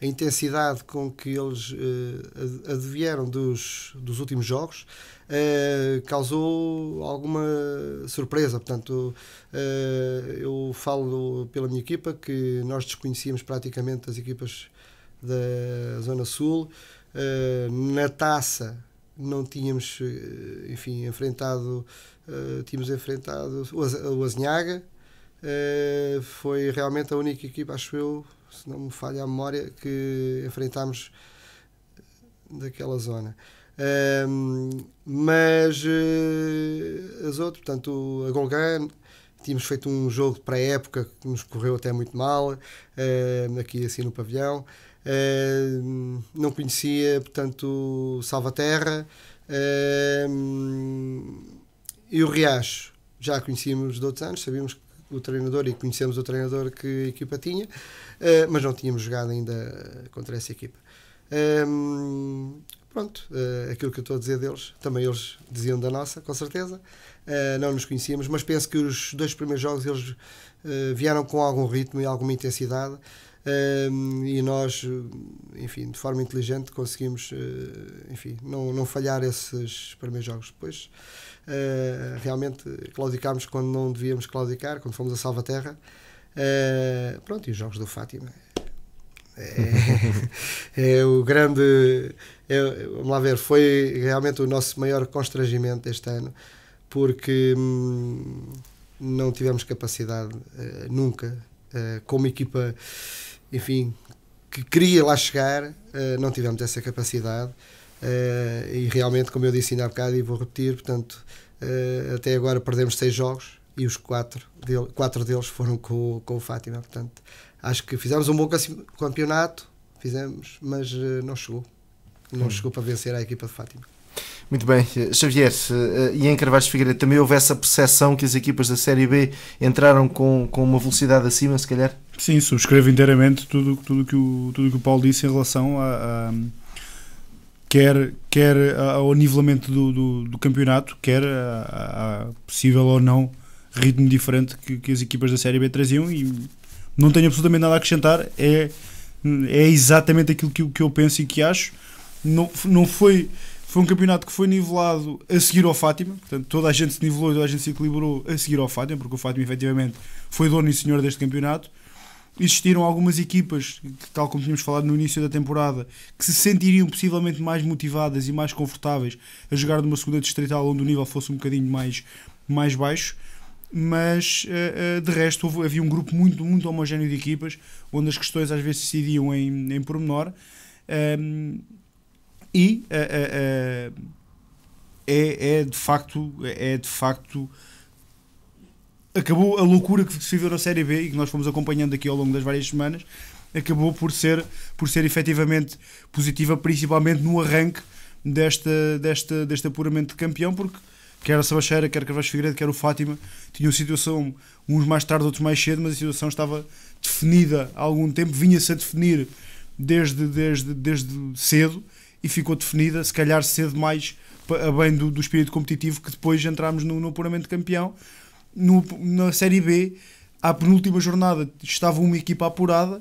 a intensidade com que eles uh, advieram dos, dos últimos jogos uh, causou alguma surpresa. Portanto, uh, eu falo pela minha equipa que nós desconhecíamos praticamente as equipas da Zona Sul. na taça não tínhamos, enfim, enfrentado, tínhamos enfrentado o Azinhaga. foi realmente a única equipa, acho eu, se não me falha a memória, que enfrentámos daquela zona. Um, mas uh, as outras, portanto, a Golgan, tínhamos feito um jogo para a época que nos correu até muito mal, uh, aqui assim no pavilhão. Uh, não conhecia, portanto, Salvaterra e o Riacho. Já conhecíamos de outros anos, sabíamos o treinador e conhecemos o treinador que a equipa tinha. Eh, mas não tínhamos jogado ainda eh, contra essa equipa. Um, ehm, pronto, uh, aquilo que eu estou a dizer deles, também eles diziam da nossa, com certeza. Uh, não nos conhecíamos, mas penso que os dois primeiros jogos eles uh, vieram com algum ritmo e alguma intensidade. Ehm, e nós, enfim, de forma inteligente conseguimos, enfim, não, não falhar esses primeiros jogos. Depois, realmente, claudicámos quando não devíamos claudicar, quando fomos a Salvaterra. Uh, eh, pronto, e os Jogos do Fátima. É, é o grande. É, vamos lá ver, foi realmente o nosso maior constrangimento deste ano, porque hum, não tivemos capacidade uh, nunca, uh, como equipa, enfim, que queria lá chegar, uh, não tivemos essa capacidade. e realmente, como eu disse ainda há bocado, e vou repetir, portanto, até agora perdemos seis jogos e os quatro, dele, quatro deles foram com, com o Fátima. Portanto, acho que fizemos um bom campeonato, fizemos, mas eh, não chegou. Não hum. chegou para vencer a equipa de Fátima. Muito bem, eh, Xavier, e eh, em Carvalho Figueiredo também houve essa percepção que as equipas da Série B entraram com, com uma velocidade acima, se calhar? Sim, subscrevo inteiramente tudo, tudo, que, o, tudo que o Paulo disse em relação a, a quer, quer ao nivelamento do, do, do campeonato, quer a, a, possível ou não ritmo diferente que, que as equipas da Série B traziam e não tenho absolutamente nada a acrescentar. É, é exatamente aquilo que, que eu penso e que acho. Não, não foi, foi um campeonato que foi nivelado a seguir ao Fátima, portanto, toda a gente se nivelou e toda a gente se equilibrou a seguir ao Fátima, porque o Fátima efetivamente foi dono e senhor deste campeonato. Existiram algumas equipas, tal como tínhamos falado no início da temporada, que se sentiriam possivelmente mais motivadas e mais confortáveis a jogar numa segunda distrital onde o nível fosse um bocadinho mais, mais baixo mas uh, uh, de resto houve, havia um grupo muito, muito homogéneo de equipas, onde as questões às vezes se decidiam em, em pormenor. Um, e uh, é, é, de facto, é de facto acabou a loucura que se viveu na Série B e que nós fomos acompanhando aqui ao longo das várias semanas, acabou por ser, por ser efetivamente positiva, principalmente no arranque desta, desta, deste apuramento de campeão, porque quer a Sabacheira, quer Carvalho Figueiredo, quer o Fátima, tinham situação uns mais tarde, outros mais cedo, mas a situação estava definida há algum tempo, vinha-se a definir desde, desde, desde cedo e ficou definida, se calhar cedo mais, a bem do, do espírito competitivo, que depois entramos no, no apuramento campeão. No, na Série B, à penúltima jornada, estava uma equipa apurada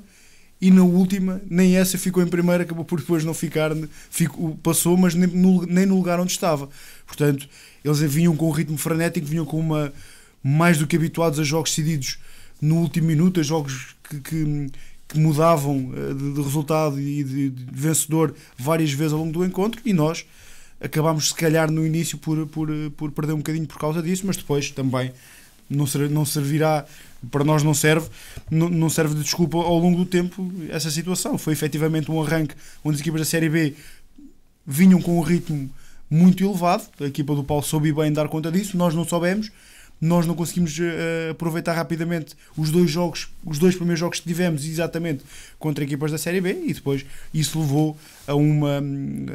e na última, nem essa ficou em primeira, acabou por depois não ficar, ficou, passou, mas nem no, nem no lugar onde estava. Portanto, eles vinham com um ritmo frenético, vinham com uma. mais do que habituados a jogos decididos no último minuto, a jogos que, que, que mudavam eh, de, de, resultado e de, de, vencedor várias vezes ao longo do encontro, e nós acabámos, se calhar, no início por, por, eh, por perder um bocadinho por causa disso, mas depois também não, ser, não servirá, para nós não serve, não, serve de desculpa ao longo do tempo essa situação. Foi efetivamente um arranque onde as equipas da Série B vinham com um ritmo muito elevado, a equipa do Paulo soube bem dar conta disso, nós não soubemos, nós não conseguimos uh, aproveitar rapidamente os dois jogos, os dois primeiros jogos que tivemos exatamente contra equipas da Série B e depois isso levou a uma hum,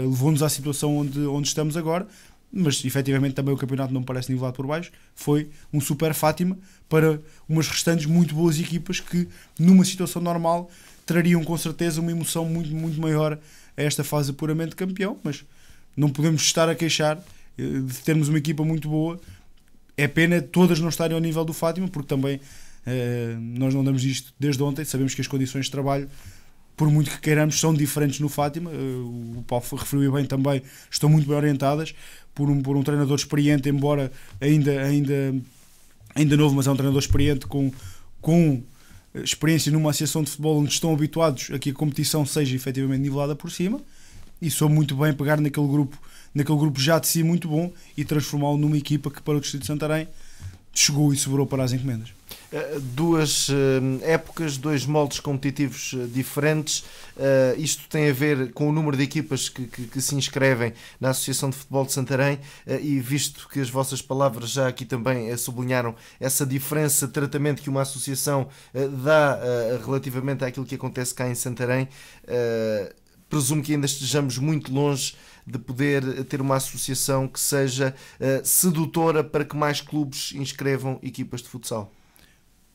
levou-nos à situação onde, onde estamos agora mas efetivamente também o campeonato não parece nivelado por baixo, foi um super Fátima para umas restantes muito boas equipas que, numa situação normal, trariam com certeza uma emoção muito, muito maior a esta fase puramente campeão, mas não podemos estar a queixar eh, de termos uma equipa muito boa. É pena todas não estarem ao nível do Fátima, porque também eh, nós não damos isto desde ontem, sabemos que as condições de trabalho por muito que queiramos, são diferentes no Fátima. Eh, o Paulo referiu bem também, estão muito bem orientadas por um, por um treinador experiente, embora ainda, ainda, ainda novo, mas é um treinador experiente com, com eh, experiência numa associação de futebol onde estão habituados a que a competição seja efetivamente nivelada por cima. E sou muito bem pegar naquele grupo, naquele grupo já de si muito bom e transformá-lo numa equipa que para o Distrito de Santarém chegou e sobrou para as encomendas. Eh, duas eh, épocas, dois moldes competitivos eh, diferentes. Isto tem a ver com o número de equipas que, que, que se inscrevem na Associação de Futebol de Santarém e visto que as vossas palavras já aqui também sublinharam essa diferença de tratamento que uma associação dá relativamente àquilo que acontece cá em Santarém, presumo que ainda estejamos muito longe de poder ter uma associação que seja sedutora para que mais clubes inscrevam equipas de futsal.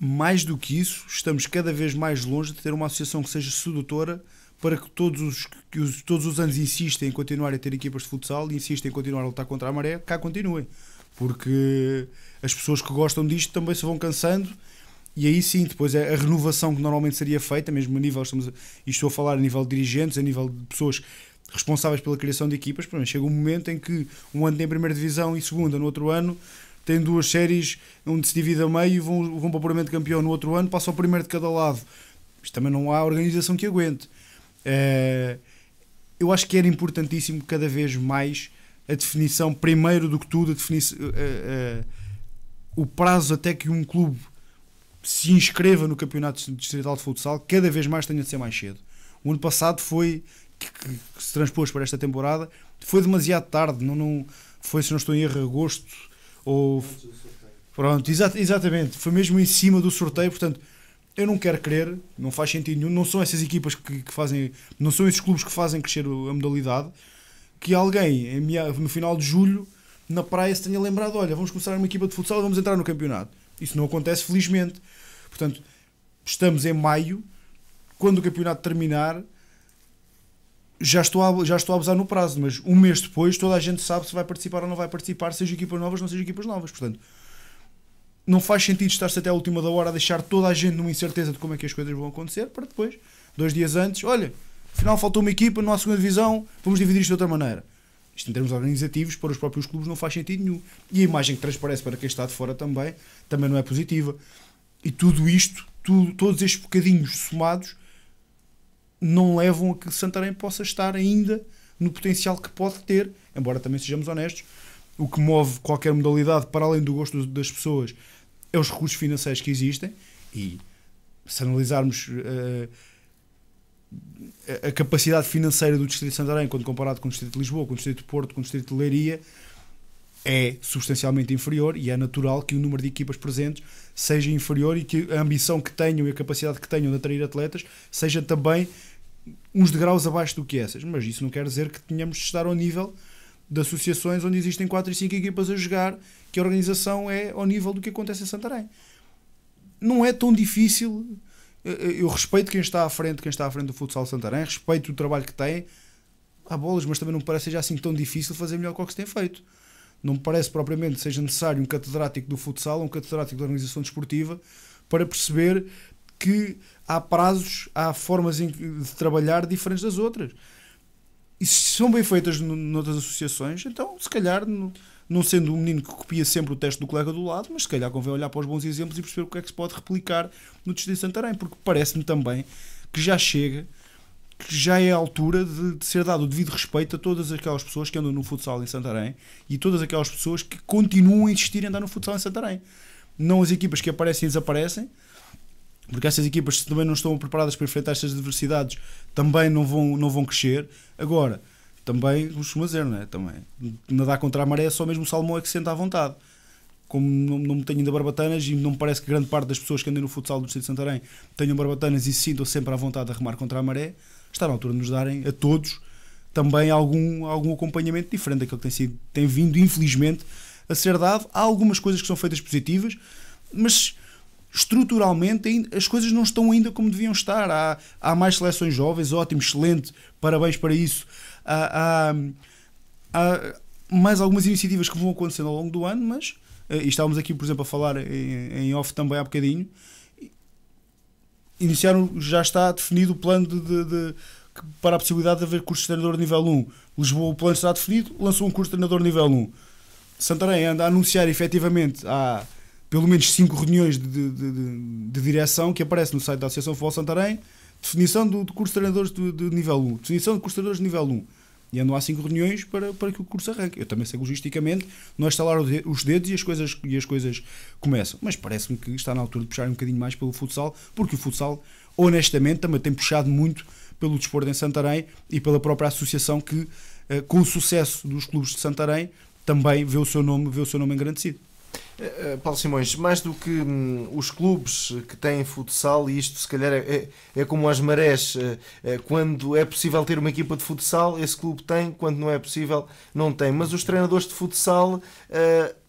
Mais do que isso, estamos cada vez mais longe de ter uma associação que seja sedutora para que todos os, que os, todos os anos insistem em continuar a ter equipas de futsal, e insistem em continuar a lutar contra a maré, cá continuem. Porque as pessoas que gostam disto também se vão cansando e aí sim, depois é a renovação que normalmente seria feita, mesmo a nível, estamos a, e estou a falar a nível de dirigentes, a nível de pessoas responsáveis pela criação de equipas, chega um momento em que um ano tem primeira divisão e segunda, no outro ano tem duas séries onde se divide a meio e vão, vão para o puramente campeão no outro ano, passa o primeiro de cada lado. isto também não há organização que aguente. Eh, eu acho que era importantíssimo cada vez mais a definição, primeiro do que tudo, a definição, eh, eh, o prazo até que um clube se inscreva no campeonato distrital de futsal, cada vez mais tenha de ser mais cedo. O ano passado foi, que, que, que se transpôs para esta temporada, foi demasiado tarde, não, não, foi, se não estou em erro, agosto ou... Pronto, exa exatamente. Foi mesmo em cima do sorteio, portanto, eu não quero crer, não faz sentido nenhum. Não são essas equipas que, que fazem, não são esses clubes que fazem crescer a modalidade. Que alguém no final de julho na praia se tenha lembrado: olha, vamos começar uma equipa de futsal e vamos entrar no campeonato. Isso não acontece, felizmente. Portanto, estamos em maio. Quando o campeonato terminar, já estou, a, já estou a abusar no prazo, mas um mês depois toda a gente sabe se vai participar ou não vai participar, seja equipas novas ou não seja equipas novas. Portanto, não faz sentido estar-se até a última da hora a deixar toda a gente numa incerteza de como é que as coisas vão acontecer para depois, dois dias antes, olha, afinal faltou uma equipa, não há segunda divisão, vamos dividir isto de outra maneira. Isto em termos organizativos, para os próprios clubes não faz sentido nenhum. E a imagem que transparece para quem está de fora também, também não é positiva. E tudo isto, tudo, todos estes bocadinhos somados, não levam a que Santarém possa estar ainda no potencial que pode ter, embora também sejamos honestos, o que move qualquer modalidade para além do gosto das pessoas é os recursos financeiros que existem e se analisarmos uh, a capacidade financeira do Distrito de Santarém quando comparado com o Distrito de Lisboa, com o Distrito de Porto, com o Distrito de Leiria é substancialmente inferior e é natural que o número de equipas presentes seja inferior e que a ambição que tenham e a capacidade que tenham de atrair atletas seja também uns degraus abaixo do que essas, mas isso não quer dizer que tenhamos de estar ao nível de associações onde existem 4 e 5 equipas a jogar, que a organização é ao nível do que acontece em Santarém. Não é tão difícil. Eu respeito quem está à frente, quem está à frente do futsal Santarém, respeito o trabalho que tem. Há bolas, mas também não me parece já assim tão difícil fazer melhor que o que se tem feito. Não me parece propriamente seja necessário um catedrático do futsal ou um catedrático da organização desportiva para perceber que há prazos, há formas de trabalhar diferentes das outras. E se são bem feitas noutras associações, então se calhar, não sendo um menino que copia sempre o teste do colega do lado, mas se calhar convém olhar para os bons exemplos e perceber o que é que se pode replicar no Distrito de Santarém, porque parece-me também que já chega, que já é a altura de, de ser dado o devido respeito a todas aquelas pessoas que andam no futsal em Santarém e todas aquelas pessoas que continuam a insistir em andar no futsal em Santarém. Não as equipas que aparecem e desaparecem, porque essas equipas se também não estão preparadas para enfrentar estas adversidades também não vão, não vão crescer. Agora, também os dizer, não é? Também, nadar contra a maré é só mesmo o salmão é que se sente à vontade. Como não, não tenho ainda barbatanas e não me parece que grande parte das pessoas que andam no futsal do Distrito de Santarém tenham barbatanas e se sintam sempre à vontade a remar contra a maré, está na altura de nos darem a todos também algum, algum acompanhamento diferente daquele que tem, sido, tem vindo, infelizmente, a ser dado. Há algumas coisas que são feitas positivas, mas estruturalmente as coisas não estão ainda como deviam estar. Há, há mais seleções jovens, ótimo, excelente, parabéns para isso. Há, há, há mais algumas iniciativas que vão acontecendo ao longo do ano, mas eh, e estávamos aqui, por exemplo, a falar em, em off também há bocadinho. Iniciaram, já está definido o plano de, de, de para a possibilidade de haver curso de treinador nível 1. Lisboa, o plano está definido, lançou um curso de treinador nível 1. Santarém anda a anunciar efetivamente há. À pelo menos cinco reuniões de, de, de, de direção que aparece no site da Associação Futebol Santarém, definição do, do curso de treinadores de, de nível 1, definição de curso de treinadores de nível 1. E andam há cinco reuniões para, para que o curso arranque. Eu também sei logisticamente não é estalar os dedos e as coisas, e as coisas começam. Mas parece-me que está na altura de puxar um bocadinho mais pelo futsal, porque o futsal, honestamente, também tem puxado muito pelo desporto em Santarém e pela própria associação que, eh, com o sucesso dos clubes de Santarém, também vê o seu nome, vê o seu nome engrandecido. Eh, eh, Paulo Simões, mais do que hum, os clubes que têm futsal, e isto se calhar é, é, como as marés, eh, quando é possível ter uma equipa de futsal, esse clube tem, quando não é possível, não tem. Mas os treinadores de futsal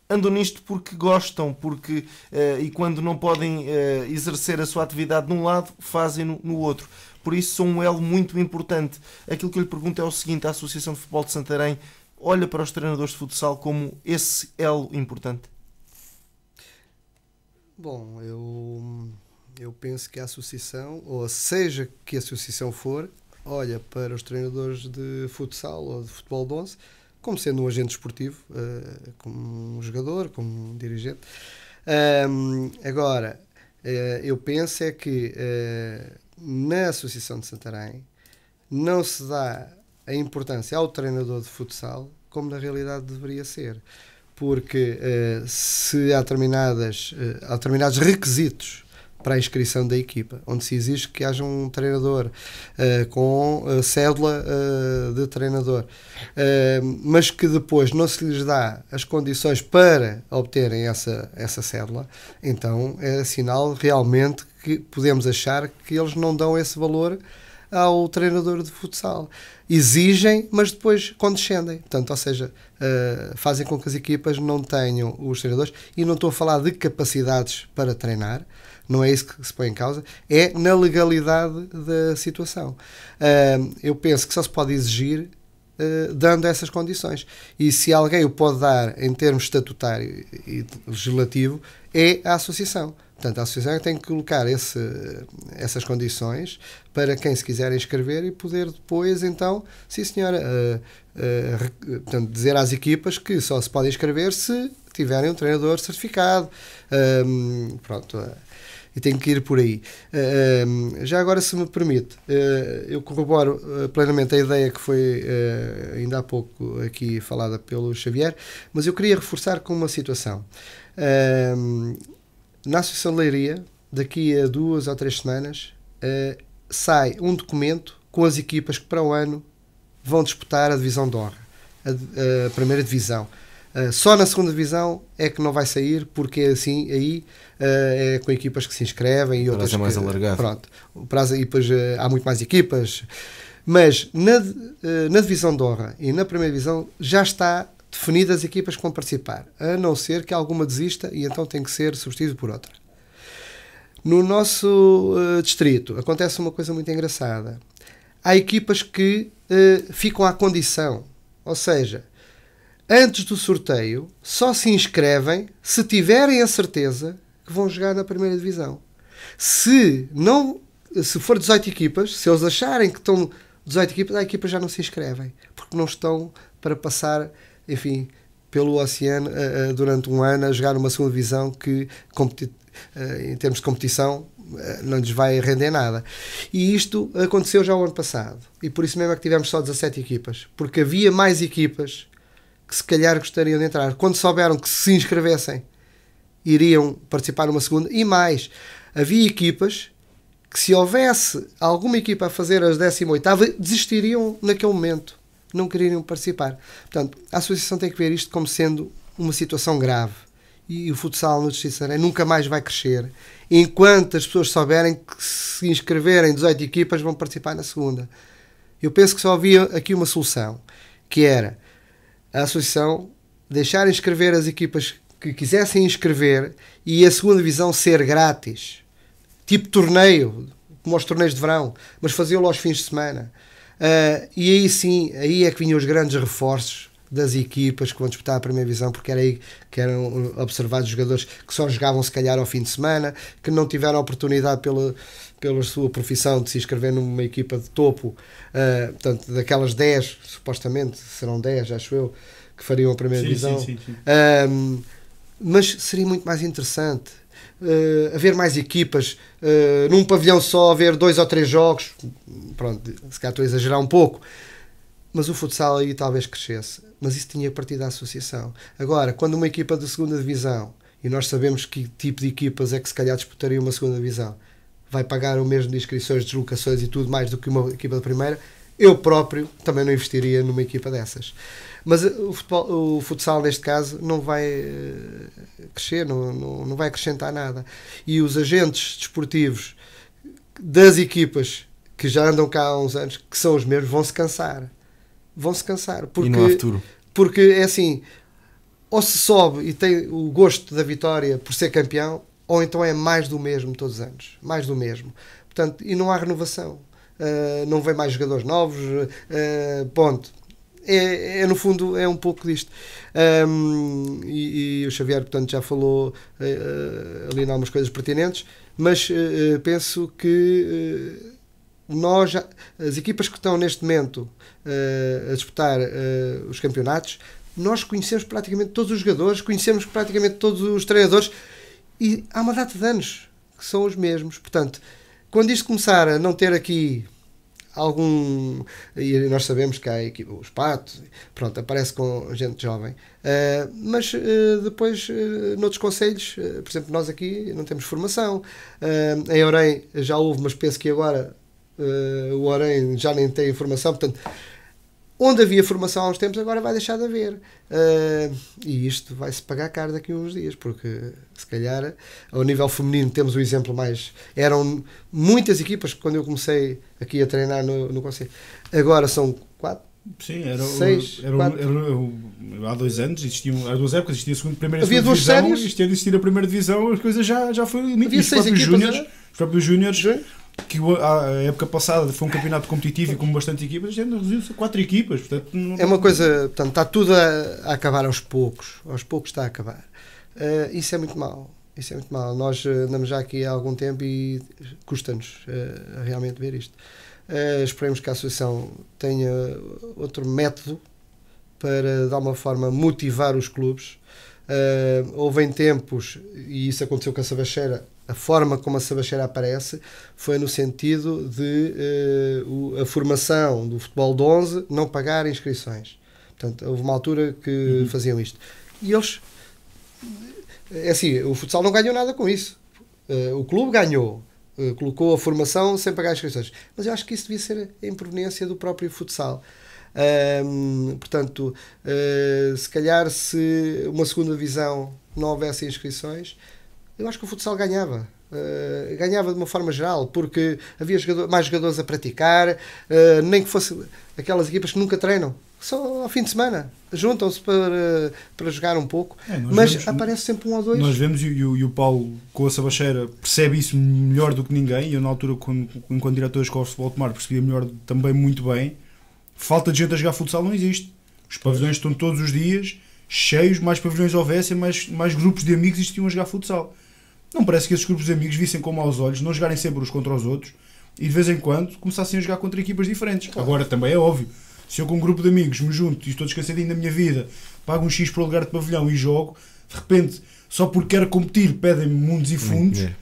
andam nisto porque gostam, porque e quando não podem exercer a sua atividade num lado, fazem-no no outro por isso são um elo muito importante. Aquilo que eu lhe pergunto é o seguinte: a Associação de Futebol de Santarém olha para os treinadores de futsal como esse elo importante? Bom, eu, eu penso que a associação, ou seja que a associação for, olha para os treinadores de futsal ou de futebol de 11 como sendo um agente esportivo, uh, como um jogador, como um dirigente. Um, agora, uh, eu penso é que uh, na Associação de Santarém não se dá a importância ao treinador de futsal como na realidade deveria ser porque uh, se há, determinadas, uh, há determinados requisitos para a inscrição da equipa, onde se exige que haja um treinador uh, com cédula uh, de treinador, mas que depois não se lhes dá as condições para obterem essa, essa cédula, então é sinal realmente que podemos achar que eles não dão esse valor ao treinador de futsal. Exigem, mas depois condescendem. Portanto, ou seja, uh, fazem com que as equipas não tenham os treinadores, e não estou a falar de capacidades para treinar, não é isso que se põe em causa, é na legalidade da situação. Uh, eu penso que só se pode exigir Uh, dando essas condições. E se alguém o pode dar em termos estatutário e legislativo, é a associação. Portanto, a associação tem que colocar esse, essas condições para quem se quiser inscrever e poder depois, então, sim senhora, uh, uh, portanto, dizer às equipas que só se pode inscrever se tiverem um treinador certificado. Um, pronto, uh, e tem que ir por aí. Um, já agora, se me permite, eu corroboro plenamente a ideia que foi ainda há pouco aqui falada pelo Xavier, mas eu queria reforçar com uma situação de Leiria, daqui a duas ou três semanas, uh, sai um documento com as equipas que para o ano vão disputar a divisão de honra, a, a primeira divisão. Uh, só na segunda divisão é que não vai sair, porque assim aí uh, é com equipas que se inscrevem e o outras. O prazo é mais que, alargado. Pronto, o prazo, e depois uh, há muito mais equipas. Mas na, na divisão de honra e na primeira divisão já está definidas as equipas que vão participar, a não ser que alguma desista e então tem que ser substituído por outra. No nosso uh, distrito acontece uma coisa muito engraçada. Há equipas que uh, ficam à condição, ou seja, antes do sorteio só se inscrevem se tiverem a certeza que vão jogar na primeira divisão. Se não, se for 18 equipas, se eles acharem que estão 18 equipas, a equipas já não se inscrevem porque não estão para passar enfim, pelo oceano uh, durante um ano a jogar uma segunda divisão que, eh, em termos de competição, não lhes vai render nada. E isto aconteceu já o ano passado. E por isso mesmo é que tivemos só 17 equipas. Porque havia mais equipas que se calhar gostariam de entrar. Quando souberam que se inscrevessem, iriam participar numa segunda. E mais, havia equipas que se houvesse alguma equipa a fazer as 18 desistiriam naquele momento não queriam participar. Portanto, a associação tem que ver isto como sendo uma situação grave. E o futsal no Justiça nunca mais vai crescer enquanto as pessoas souberem que se inscreverem 18 equipas vão participar na segunda. Eu penso que só havia aqui uma solução, que era a associação deixar inscrever as equipas que quisessem inscrever e a segunda divisão ser grátis. Tipo torneio, como os torneios de verão, mas fazê-lo aos fins de semana. Uh, e aí sim, aí é que vinham os grandes reforços das equipas que vão disputar a primeira divisão, porque era aí que eram ah, observados jogadores que só jogavam se calhar ao fim de semana, que não tiveram oportunidade pela, pela sua profissão de se inscrever numa equipa de topo, uh, portanto, daquelas 10, supostamente serão 10, acho eu, que fariam a primeira sim, divisão. Sim, sim, sim. mas seria muito mais interessante uh, haver mais equipas, uh, num pavilhão só haver dois ou três jogos, pronto, se calhar estou a exagerar um pouco, mas o futsal aí talvez crescesse. Mas isso tinha partido da associação. Agora, quando uma equipa da segunda divisão, e nós sabemos que tipo de equipas é que se calhar disputaria uma segunda divisão, vai pagar o mesmo de inscrições, deslocações e tudo mais do que uma equipa da primeira, eu próprio também não investiria numa equipa dessas. Mas eh, o, futebol, o futsal, neste caso, não vai eh, crescer, não, não, não vai acrescentar nada. E os agentes desportivos das equipas que já andam cá há uns anos, que são os mesmos, vão se cansar. Vão se cansar. Porque, e não há futuro. Porque é assim: ou se sobe e tem o gosto da vitória por ser campeão, ou então é mais do mesmo todos os anos. Mais do mesmo. Portanto, e não há renovação. Eh, não vem mais jogadores novos, uh, ponto. É, é, no fundo é um pouco disto um, e, e, o Xavier portanto já falou uh, ali em algumas coisas pertinentes mas uh, penso que uh, nós as equipas que estão neste momento a disputar os campeonatos nós conhecemos praticamente todos os jogadores conhecemos praticamente todos os treinadores e há uma data de anos que são os mesmos portanto quando isto começar a não ter aqui algum. E nós sabemos que há aqui os patos, pronto, aparece com gente jovem. Uh, mas uh, depois, uh, noutros conselhos, por exemplo, nós aqui não temos formação. em Orem já houve, mas penso que agora o Orem já nem tem formação, portanto Onde havia formação há uns tempos, agora vai deixar de haver. Uh, e isto vai-se pagar caro daqui a uns dias, porque se calhar, ao nível feminino, temos o um exemplo mais. Eram muitas equipas quando eu comecei aqui a treinar no, no Conselho. Agora são quatro. Sim, era, seis, era, era, era, há dois anos existiam, há duas épocas existia a segunda, primeira, Havia segunda divisão, séries. É existia a primeira divisão, as coisas já, já foi limite. Havia os seis equipas, os próprios júniores que a época passada foi um campeonato competitivo e com bastante equipas, já ano reduziu-se a quatro equipas. Portanto, não... É uma coisa, portanto, está tudo a, acabar aos poucos. Aos poucos está a acabar. Uh, isso é muito mal. Isso é muito mal. Nós eh, andamos já aqui há algum tempo e custa-nos uh, realmente ver isto. Uh, esperemos que a Associação tenha outro método para, de alguma forma, motivar os clubes. Uh, houve em tempos, e isso aconteceu com a Sabacheira, a forma como a Sabacheira aparece foi no sentido de uh, a formação do futebol de 11 não pagar inscrições. Portanto, houve uma altura que uhum. faziam isto. E eles. Eh, é assim, o futsal não ganhou nada com isso. Uh, o clube ganhou. Uh, colocou a formação sem pagar inscrições. Mas eu acho que isso devia ser em proveniência do próprio futsal. portanto, se calhar se uma segunda divisão não houvesse inscrições, eu acho que o futsal ganhava. Uh, ganhava de uma forma geral, porque havia jogador, mais jogadores a praticar, uh, nem que fosse aquelas equipas que nunca treinam, só ao fim de semana juntam-se para, para jogar um pouco, é, mas vemos, aparece sempre um ou dois. Nós vemos, e, e, e o Paulo com a Sabacheira percebe isso melhor do que ninguém. Eu, na altura, quando, enquanto diretor da Escola de Futebol de Mar, percebia melhor também muito bem. Falta de gente a jogar futsal não existe. Os pavilhões estão todos os dias cheios, mais pavilhões houvessem, mais, mais grupos de amigos existiam a jogar futsal. Não parece que esses grupos de amigos vissem com maus olhos, não jogarem sempre uns contra os outros e de vez em quando começassem a jogar contra equipas diferentes. Claro. Agora também é óbvio, se eu com um grupo de amigos me junto e estou descansadinho da minha vida, pago um X para o lugar de pavilhão e jogo, de repente, só porque quero competir, pedem-me mundos e fundos. É.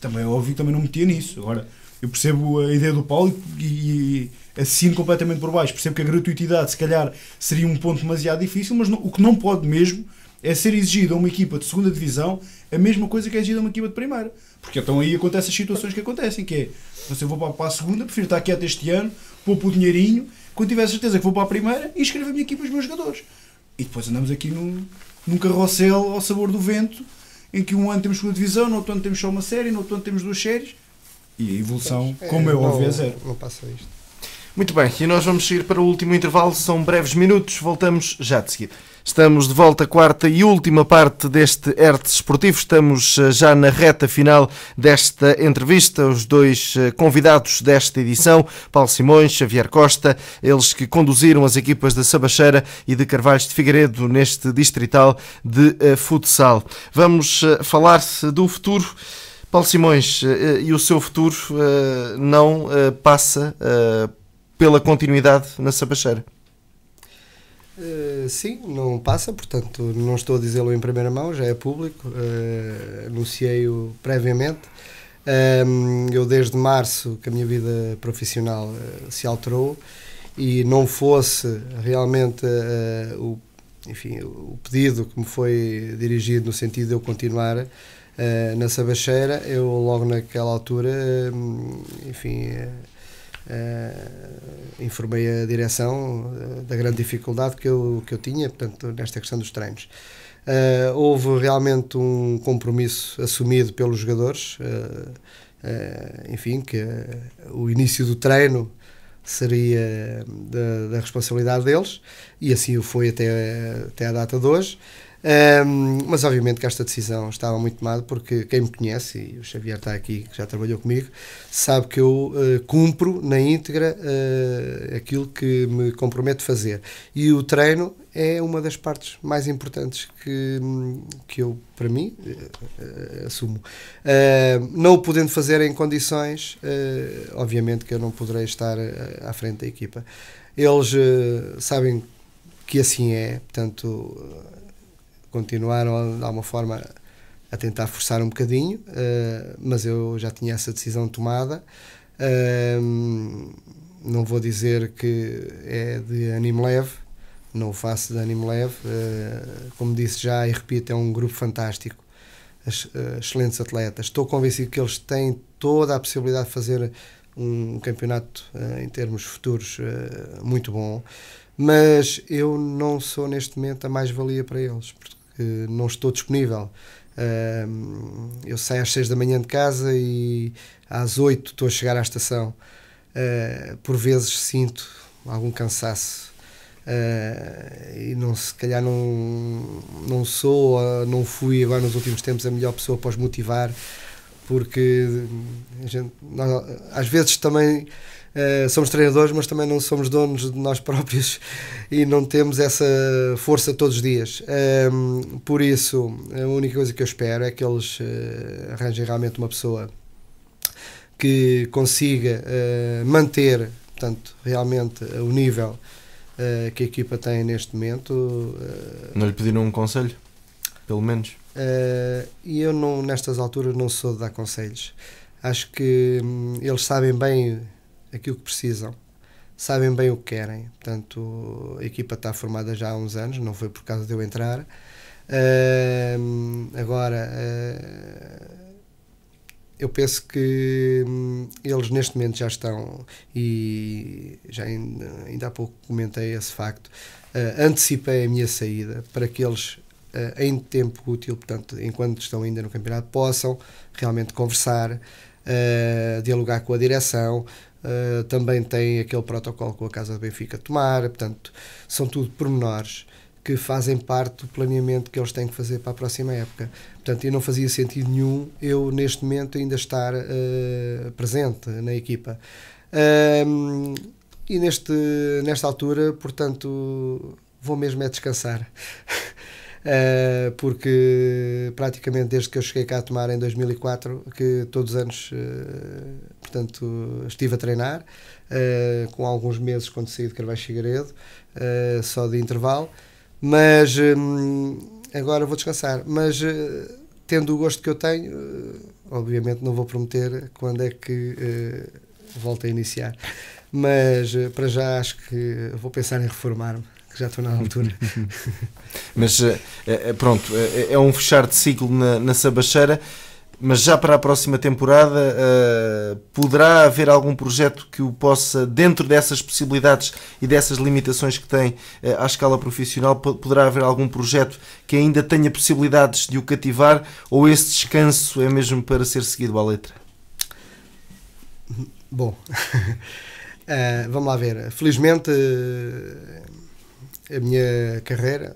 Também é óbvio que também não metia nisso. Agora, eu percebo a ideia do Paulo e, e, e assino completamente por baixo. Percebo que a gratuitidade, se calhar, seria um ponto demasiado difícil, mas não, o que não pode mesmo é ser exigido a uma equipa de segunda divisão a mesma coisa que é exigido a uma equipa de primeira. Porque então aí acontecem as situações que acontecem, que é, você vou para a segunda, prefiro estar quieto este ano, poupo o dinheirinho, quando tiver certeza que vou para a primeira, inscrevo a minha equipa os meus jogadores. E depois andamos aqui num, num carrossel ao sabor do vento, em que um ano temos segunda divisão, no outro ano temos só uma série, no outro ano temos duas séries, e a evolução, é, como é óbvio, é zero. Não passa isto. Muito bem, e nós vamos seguir para o último intervalo, são breves minutos, voltamos já de seguida. Estamos de volta à quarta e última parte deste ERTE Esportivo. Estamos eh, já na reta final desta entrevista. Os dois eh, convidados desta edição, Paulo Simões, Xavier Costa, eles que conduziram as equipas da Sabacheira e de Carvalhos de Figueiredo neste distrital de eh, futsal. Vamos falar-se do futuro. Paulo Simões, e o seu futuro não passa pela continuidade na Sabacheira? Uh, sim, não passa, portanto, não estou a dizê-lo em primeira mão, já é público, uh, anunciei-o previamente. eu, desde março, que a minha vida profissional uh, se alterou e não fosse realmente o, enfim, o pedido que me foi dirigido no sentido de eu continuar. na Sabacheira, eu logo naquela altura, enfim, Uh, informei a direção eh, da grande dificuldade que eu, que eu tinha, portanto, nesta questão dos treinos. Uh, houve realmente um compromisso assumido pelos jogadores, uh, enfim, que o início do treino seria da, da, responsabilidade deles, e assim o foi até, até a data de hoje. Um, mas obviamente que esta decisão estava muito tomada porque quem me conhece, e o Xavier está aqui, que já trabalhou comigo, sabe que eu uh, cumpro na íntegra uh, aquilo que me comprometo a fazer. E o treino é uma das partes mais importantes que, que eu, para mim, uh, assumo. não o podendo fazer em condições, obviamente que eu não poderei estar à frente da equipa. Eles sabem que assim é, portanto continuaram de alguma forma a tentar forçar um bocadinho, uh, mas eu já tinha essa decisão tomada. Uh, não vou dizer que é de ânimo leve, não o faço de ânimo leve. Uh, como disse já e repito, é um grupo fantástico, As, excelentes atletas. Estou convencido que eles têm toda a possibilidade de fazer um campeonato em termos futuros muito bom, mas eu não sou neste momento a mais-valia para eles, porque não estou disponível. Uh, eu saio às 6 da manhã de casa e às 8 estou a chegar à estação. Uh, por vezes sinto algum cansaço uh, e não se calhar não, não sou, ah, não fui agora nos últimos tempos a melhor pessoa para os motivar, porque gente, nós, às vezes também eh, somos treinadores, mas também não somos donos de nós próprios e não temos essa força todos os dias. Um, ehm, por isso, a única coisa que eu espero é que eles uh, arranjem realmente uma pessoa que consiga uh, manter, portanto, realmente o nível que a equipa tem neste momento. não lhe pediram um conselho, pelo menos? E eu, não, nestas alturas, não sou de dar conselhos. Acho que hum, eles sabem bem aquilo que precisam, sabem bem o que querem. Portanto, a equipa está formada já há uns anos, não foi por causa de eu entrar. Uh, agora, uh, eu penso que hum, eles neste momento já estão, e já ainda, ainda há pouco comentei esse facto, uh, antecipei a minha saída para que eles Uh, em tempo útil, portanto, enquanto estão ainda no campeonato, possam realmente conversar, uh, dialogar com a direção, Uh, também tem aquele protocolo com a Casa de Benfica tomar, portanto, são tudo pormenores que fazem parte do planeamento que eles têm que fazer para a próxima época. Portanto, eu não fazia sentido nenhum eu, neste momento, ainda estar uh, presente na equipa. e neste, nesta altura, portanto, vou mesmo é descansar. Uh, porque praticamente desde que eu cheguei cá a tomar em 2004, que todos os anos uh, portanto estive a treinar uh, com alguns meses quando saí de Carvalho Figueiredo, uh, só de intervalo, mas um, agora vou descansar. Mas uh, tendo o gosto que eu tenho, obviamente não vou prometer quando é que volto a iniciar, mas para já acho que vou pensar em reformar-me que já estou na altura. Mas pronto, é um fechar de ciclo na, na Sabacheira mas já para a próxima temporada uh, poderá haver algum projeto que o possa, dentro dessas possibilidades e dessas limitações que tem uh, à escala profissional, poderá haver algum projeto que ainda tenha possibilidades de o cativar ou esse descanso é mesmo para ser seguido à letra? Bom, uh, vamos lá ver. Felizmente a minha carreira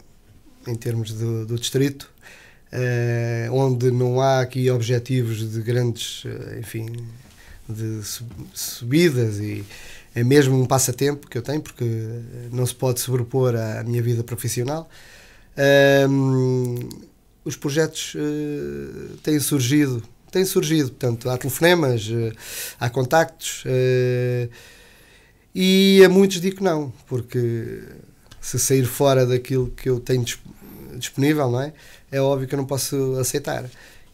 em termos do, do distrito uh, onde não há aqui objetivos de grandes, eh, enfim, de subidas e é mesmo um passatempo que eu tenho, porque eh, não se pode sobrepor à minha vida profissional. os projetos uh, têm surgido, têm surgido, portanto, há telefonemas, uh, há contactos, uh, e a muitos digo não, porque se sair fora daquilo que eu tenho disponível, não é? é óbvio que eu não posso aceitar.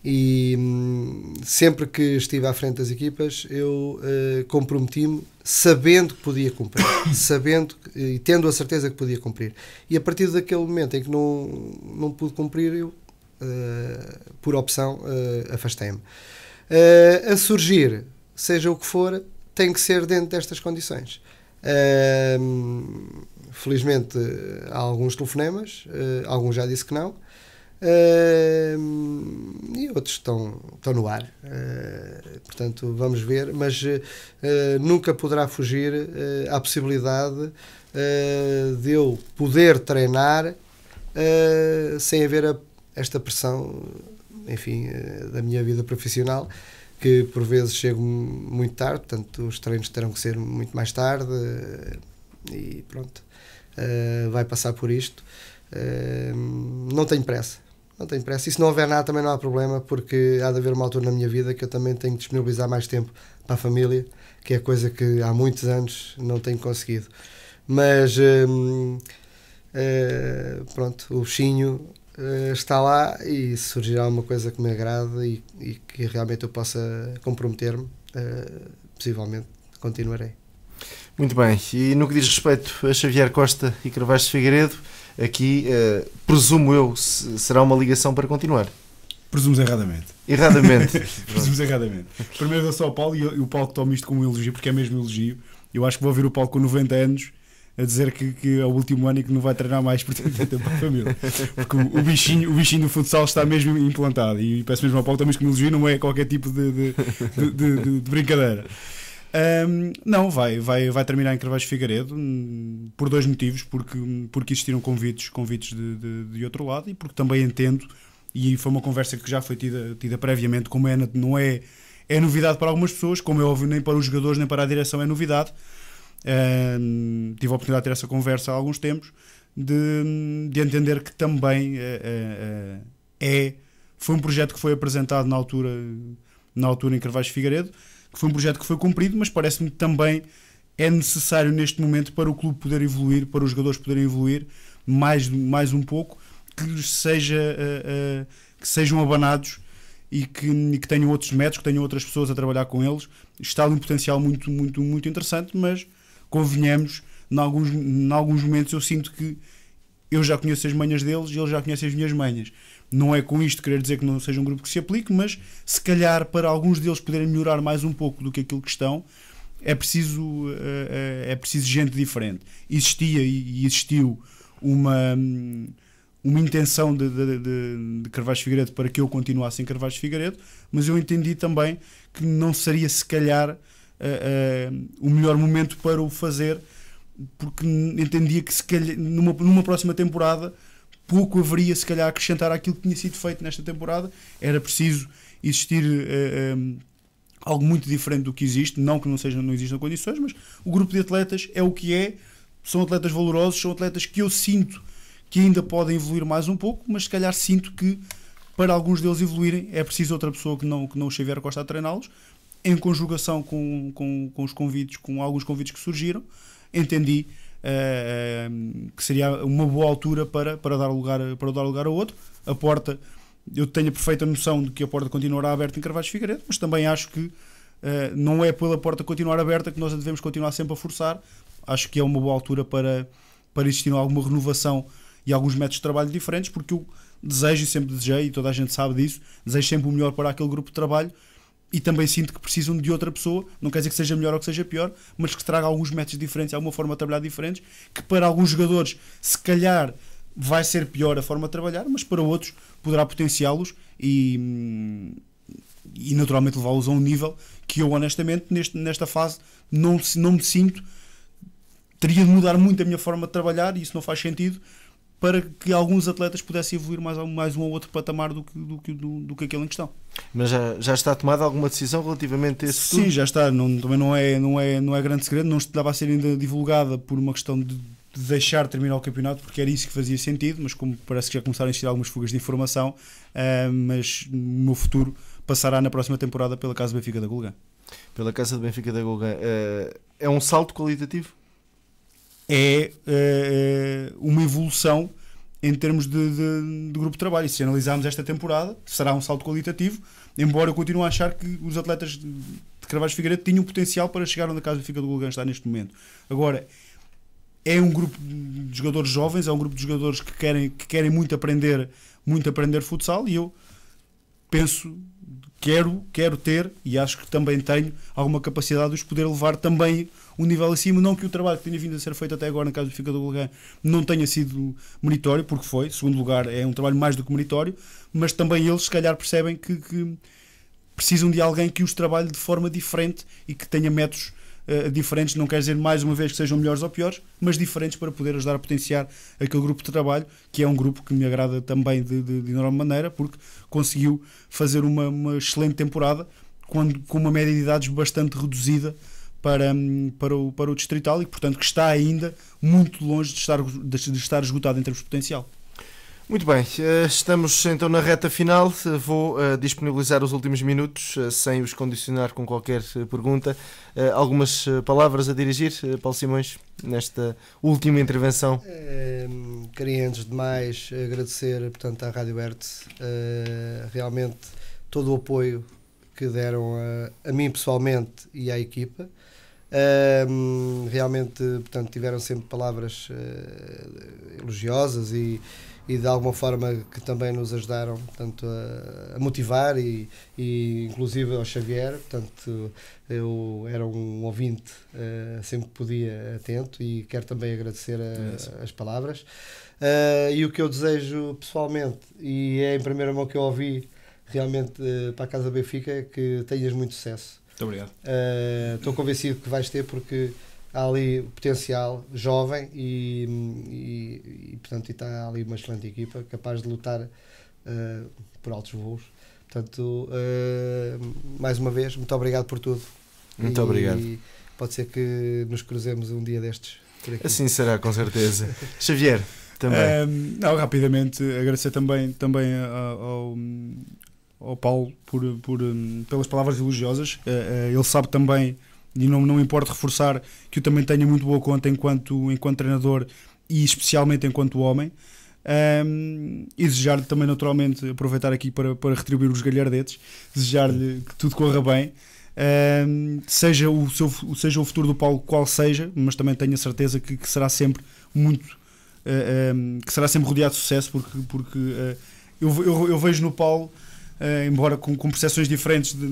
E hum, sempre que estive à frente das equipas, eu uh, comprometi-me sabendo que podia cumprir, sabendo e tendo a certeza que podia cumprir. E a partir daquele momento em que não, não pude cumprir, eu, uh, por opção, uh, afastei-me. a surgir, seja o que for, tem que ser dentro destas condições. Hum, felizmente, há alguns telefonemas, alguns já disse que não. Uh, e outros estão, estão no ar. Uh, portanto, vamos ver, mas uh, nunca poderá fugir ah, à possibilidade de eu poder treinar sem haver a, esta pressão, enfim, da minha vida profissional. Que por vezes chego muito tarde, portanto, os treinos terão que ser muito mais tarde e pronto, vai passar por isto. não tenho pressa, não tenho pressa. E se não houver nada, também não há problema, porque há de haver uma altura na minha vida que eu também tenho que disponibilizar mais tempo para a família, que é coisa que há muitos anos não tenho conseguido. Mas, hum, eh, pronto, o bichinho eh, está lá e se surgirá uma coisa que me agrada e, e que realmente eu possa comprometer-me, eh, possivelmente continuarei. Muito bem, e no que diz respeito a Xavier Costa e Carvalho Figueiredo, aqui, uh, presumo eu, se, será uma ligação para continuar. Presumos erradamente. Erradamente. Presumos erradamente. Primeiro eu só ao Paulo e, eu, e o Paulo que toma isto como um elogio, porque é mesmo um elogio. Eu acho que vou ouvir o Paulo com 90 anos a dizer que, que é o último ano e que não vai treinar mais por ter tempo para a família. Porque o, bichinho, o bichinho do futsal está mesmo implantado. E peço mesmo ao Paulo também como me elogio, não é qualquer tipo de, de, de, de brincadeira. Um, não, vai, vai, vai terminar em Carvalho Figueiredo hum, por dois motivos: porque, hum, porque existiram convites, convites de, de, de, outro lado e porque também entendo, e foi uma conversa que já foi tida, tida previamente, como é, não é, é novidade para algumas pessoas, como é óbvio, nem para os jogadores nem para a direção é novidade. Um, tive a oportunidade de ter essa conversa há alguns tempos de, hum, de entender que também é, é, é foi um projeto que foi apresentado na altura, na altura em Carvalho Figueiredo foi um projeto que foi cumprido, mas parece-me que também é necessário neste momento para o clube poder evoluir, para os jogadores poderem evoluir mais, mais um pouco, que, seja, uh, uh, que sejam abanados e que, e que, tenham outros métodos, que tenham outras pessoas a trabalhar com eles. Está ali um potencial muito, muito, muito interessante, mas convenhamos, em alguns, em alguns momentos eu sinto que eu já conheço as manhas deles e eles já conhecem as minhas manhas. Não é com isto querer dizer que não seja um grupo que se aplique, mas se calhar para alguns deles poderem melhorar mais um pouco do que aquilo que estão, é preciso, eh, eh, é preciso gente diferente. Existia e existiu uma, uma intenção de, de, de, de Carvalho Figueiredo para que eu continuasse em Carvalho Figueiredo, mas eu entendi também que não seria se calhar eh, o melhor momento para o fazer, porque entendia que se calhar, numa, numa próxima temporada pouco haveria se calhar acrescentar aquilo que tinha sido feito nesta temporada. Era preciso existir uh, eh, um, eh, algo muito diferente do que existe, não que não sejam não existam condições, mas o grupo de atletas é o que é. São atletas valorosos, são atletas que eu sinto que ainda podem evoluir mais um pouco, mas se calhar sinto que para alguns deles evoluírem é preciso outra pessoa que não que não o a Costa a treiná-los, em conjugação com, com, com os convites, com alguns convites que surgiram, entendi eh, eh, que seria uma boa altura para, para, dar lugar, para dar lugar a outro. A porta, eu tenho a perfeita noção de que a porta continuará aberta em de Figueiredo, mas também acho que eh, não é pela porta continuar aberta que nós a devemos continuar sempre a forçar. Acho que é uma boa altura para, para existir alguma renovação e alguns métodos de trabalho diferentes, porque eu desejo e sempre desejei, e toda a gente sabe disso, desejo sempre o melhor para aquele grupo de trabalho e também sinto que precisam de outra pessoa, não quer dizer que seja melhor ou que seja pior, mas que traga alguns métodos diferentes, alguma forma de trabalhar diferentes, que para alguns jogadores, se calhar, vai ser pior a forma de trabalhar, mas para outros poderá potenciá-los e, e naturalmente levá-los a um nível que eu honestamente neste, nesta fase não, não me sinto teria de mudar muito a minha forma de trabalhar e isso não faz sentido para que alguns atletas pudessem evoluir mais, mais um ou outro patamar do que, do, do, do que aquele em questão. Mas já, já está tomada alguma decisão relativamente a esse Sim, já está. Não, também não é, não, é, não é grande segredo. Não estava a ser ainda divulgada por uma questão de, de deixar terminar o campeonato, porque era isso que fazia sentido, mas como parece que já começaram a existir algumas fugas de informação, uh, mas no futuro passará na próxima temporada pela Casa Benfica da Golgã. Pela Casa de Benfica da Golgã. Uh, eh, é um salto qualitativo? é uh, uma evolução em termos de, de, de, grupo de trabalho. E se analisarmos esta temporada, será um salto qualitativo, embora eu continue a achar que os atletas de Carvalho Figueiredo tinham potencial para chegar onde a Casa Fica do Lugan está neste momento. Agora, é um grupo de jogadores jovens, é um grupo de jogadores que querem, que querem muito aprender, muito aprender futsal e eu penso, quero, quero ter e acho que também tenho alguma capacidade de os poder levar também um nível acima. Não que o trabalho que tenha vindo a ser feito até agora na casa do Fica do Bulgar não tenha sido meritório, porque foi, segundo lugar, é um trabalho mais do que meritório, mas também eles, se calhar, percebem que, que precisam de alguém que os trabalhe de forma diferente e que tenha métodos Uh, diferentes, não quer dizer mais uma vez que sejam melhores ou piores, mas diferentes para poder ajudar a potenciar aquele grupo de trabalho, que é um grupo que me agrada também de, de, de enorme maneira, porque conseguiu fazer uma, uma excelente temporada quando, com uma média de idades bastante reduzida para, hum, para, o, para o Distrital e, portanto, que está ainda muito longe de estar, de estar esgotado em termos de potencial. Muito bem, eh, estamos então na reta final. Vou eh, disponibilizar os últimos minutos, eh, sem os condicionar com qualquer pergunta. Algumas palavras a dirigir, Paulo Simões, nesta última intervenção. Queria, antes de mais, agradecer portanto, à Rádio Hertz realmente todo o apoio que deram a, a mim pessoalmente e à equipa realmente, portanto, tiveram sempre palavras uh, elogiosas e, e de alguma forma que também nos ajudaram portanto, a, a motivar e, e inclusive ao Xavier, portanto, eu era um ouvinte, uh, sempre podia atento e quero também agradecer a, é as palavras. Eh, e o que eu desejo pessoalmente, e é em primeira mão que eu ouvi realmente para a Casa Benfica, é que tenhas muito sucesso muito obrigado. Estou uh, convencido que vais ter, porque há ali potencial jovem e, e, e portanto, está ali uma excelente equipa capaz de lutar uh, por altos voos. Portanto, uh, mais uma vez, muito obrigado por tudo. Muito e, obrigado. Pode ser que nos cruzemos um dia destes. Assim será, com certeza. Xavier, também. Ehm, não, rapidamente, agradecer também, também ao, ao ao Paulo por, por hum, pelas palavras elogiosas. Eh, eh, ele sabe também, e não, não importa reforçar, que eu também tenho muito boa conta enquanto, enquanto treinador e especialmente enquanto homem. Um, e desejar-lhe também, naturalmente, aproveitar aqui para, para retribuir os galhardetes, desejar-lhe que tudo corra bem. Um, seja, o seu, seja o futuro do Paulo qual seja, mas também tenho a certeza que, que será sempre muito uh, eh, um, que será sempre rodeado de sucesso porque, porque uh, eu, eu, eu, vejo no Paulo eh, embora com, com percepções diferentes, de,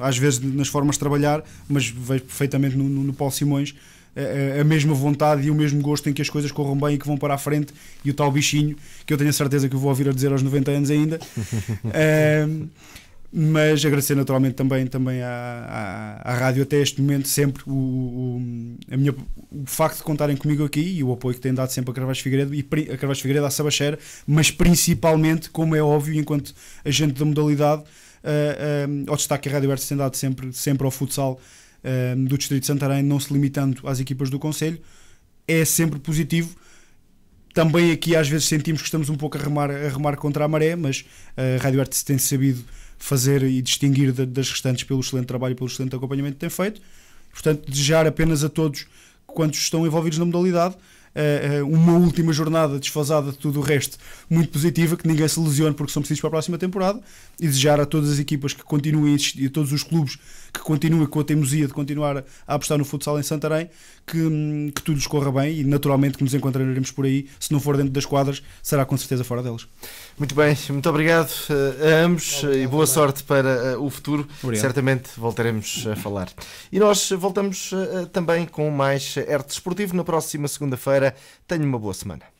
às vezes nas formas de trabalhar, mas vejo perfeitamente no, no, no Paulo Simões eh, a, mesma vontade e o mesmo gosto em que as coisas corram bem e que vão para a frente e o tal bichinho que eu tenho a certeza que eu vou ouvir a dizer aos 90 anos ainda. Eh, mas agradecer naturalmente também, também à, à, à rádio até este momento, sempre o, o, a minha, o facto de contarem comigo aqui e o apoio que têm dado sempre a Carvalho Figueiredo e a Carvalho Figueiredo à Sabacheira, mas principalmente, como é óbvio, enquanto agente da modalidade, uh, uh, ao destaque a Rádio Hertz tem dado sempre, sempre ao futsal uh, do Distrito de Santarém, não se limitando às equipas do Conselho, é sempre positivo também aqui às vezes sentimos que estamos um pouco a remar, a remar contra a maré, mas a Rádio Arte tem sabido fazer e distinguir das restantes pelo excelente trabalho e pelo excelente acompanhamento que tem feito. Portanto, desejar apenas a todos quantos estão envolvidos na modalidade eh, eh, uma última jornada desfasada de tudo o resto, muito positiva, que ninguém se lesione porque são precisos para a próxima temporada e desejar a todas as equipas que continuem e a todos os clubes que continue com a teimosia de continuar a apostar no futsal em Santarém, que, hum, que tudo lhes corra bem e naturalmente que nos encontraremos por aí. Se não for dentro das quadras, será com certeza fora delas. Muito bem, muito obrigado eh, a ambos obrigado, eh, e boa também. sorte para eh, o futuro. Obrigado. Certamente voltaremos a falar. E nós voltamos também com mais arte desportivo na próxima segunda-feira. Tenha uma boa semana.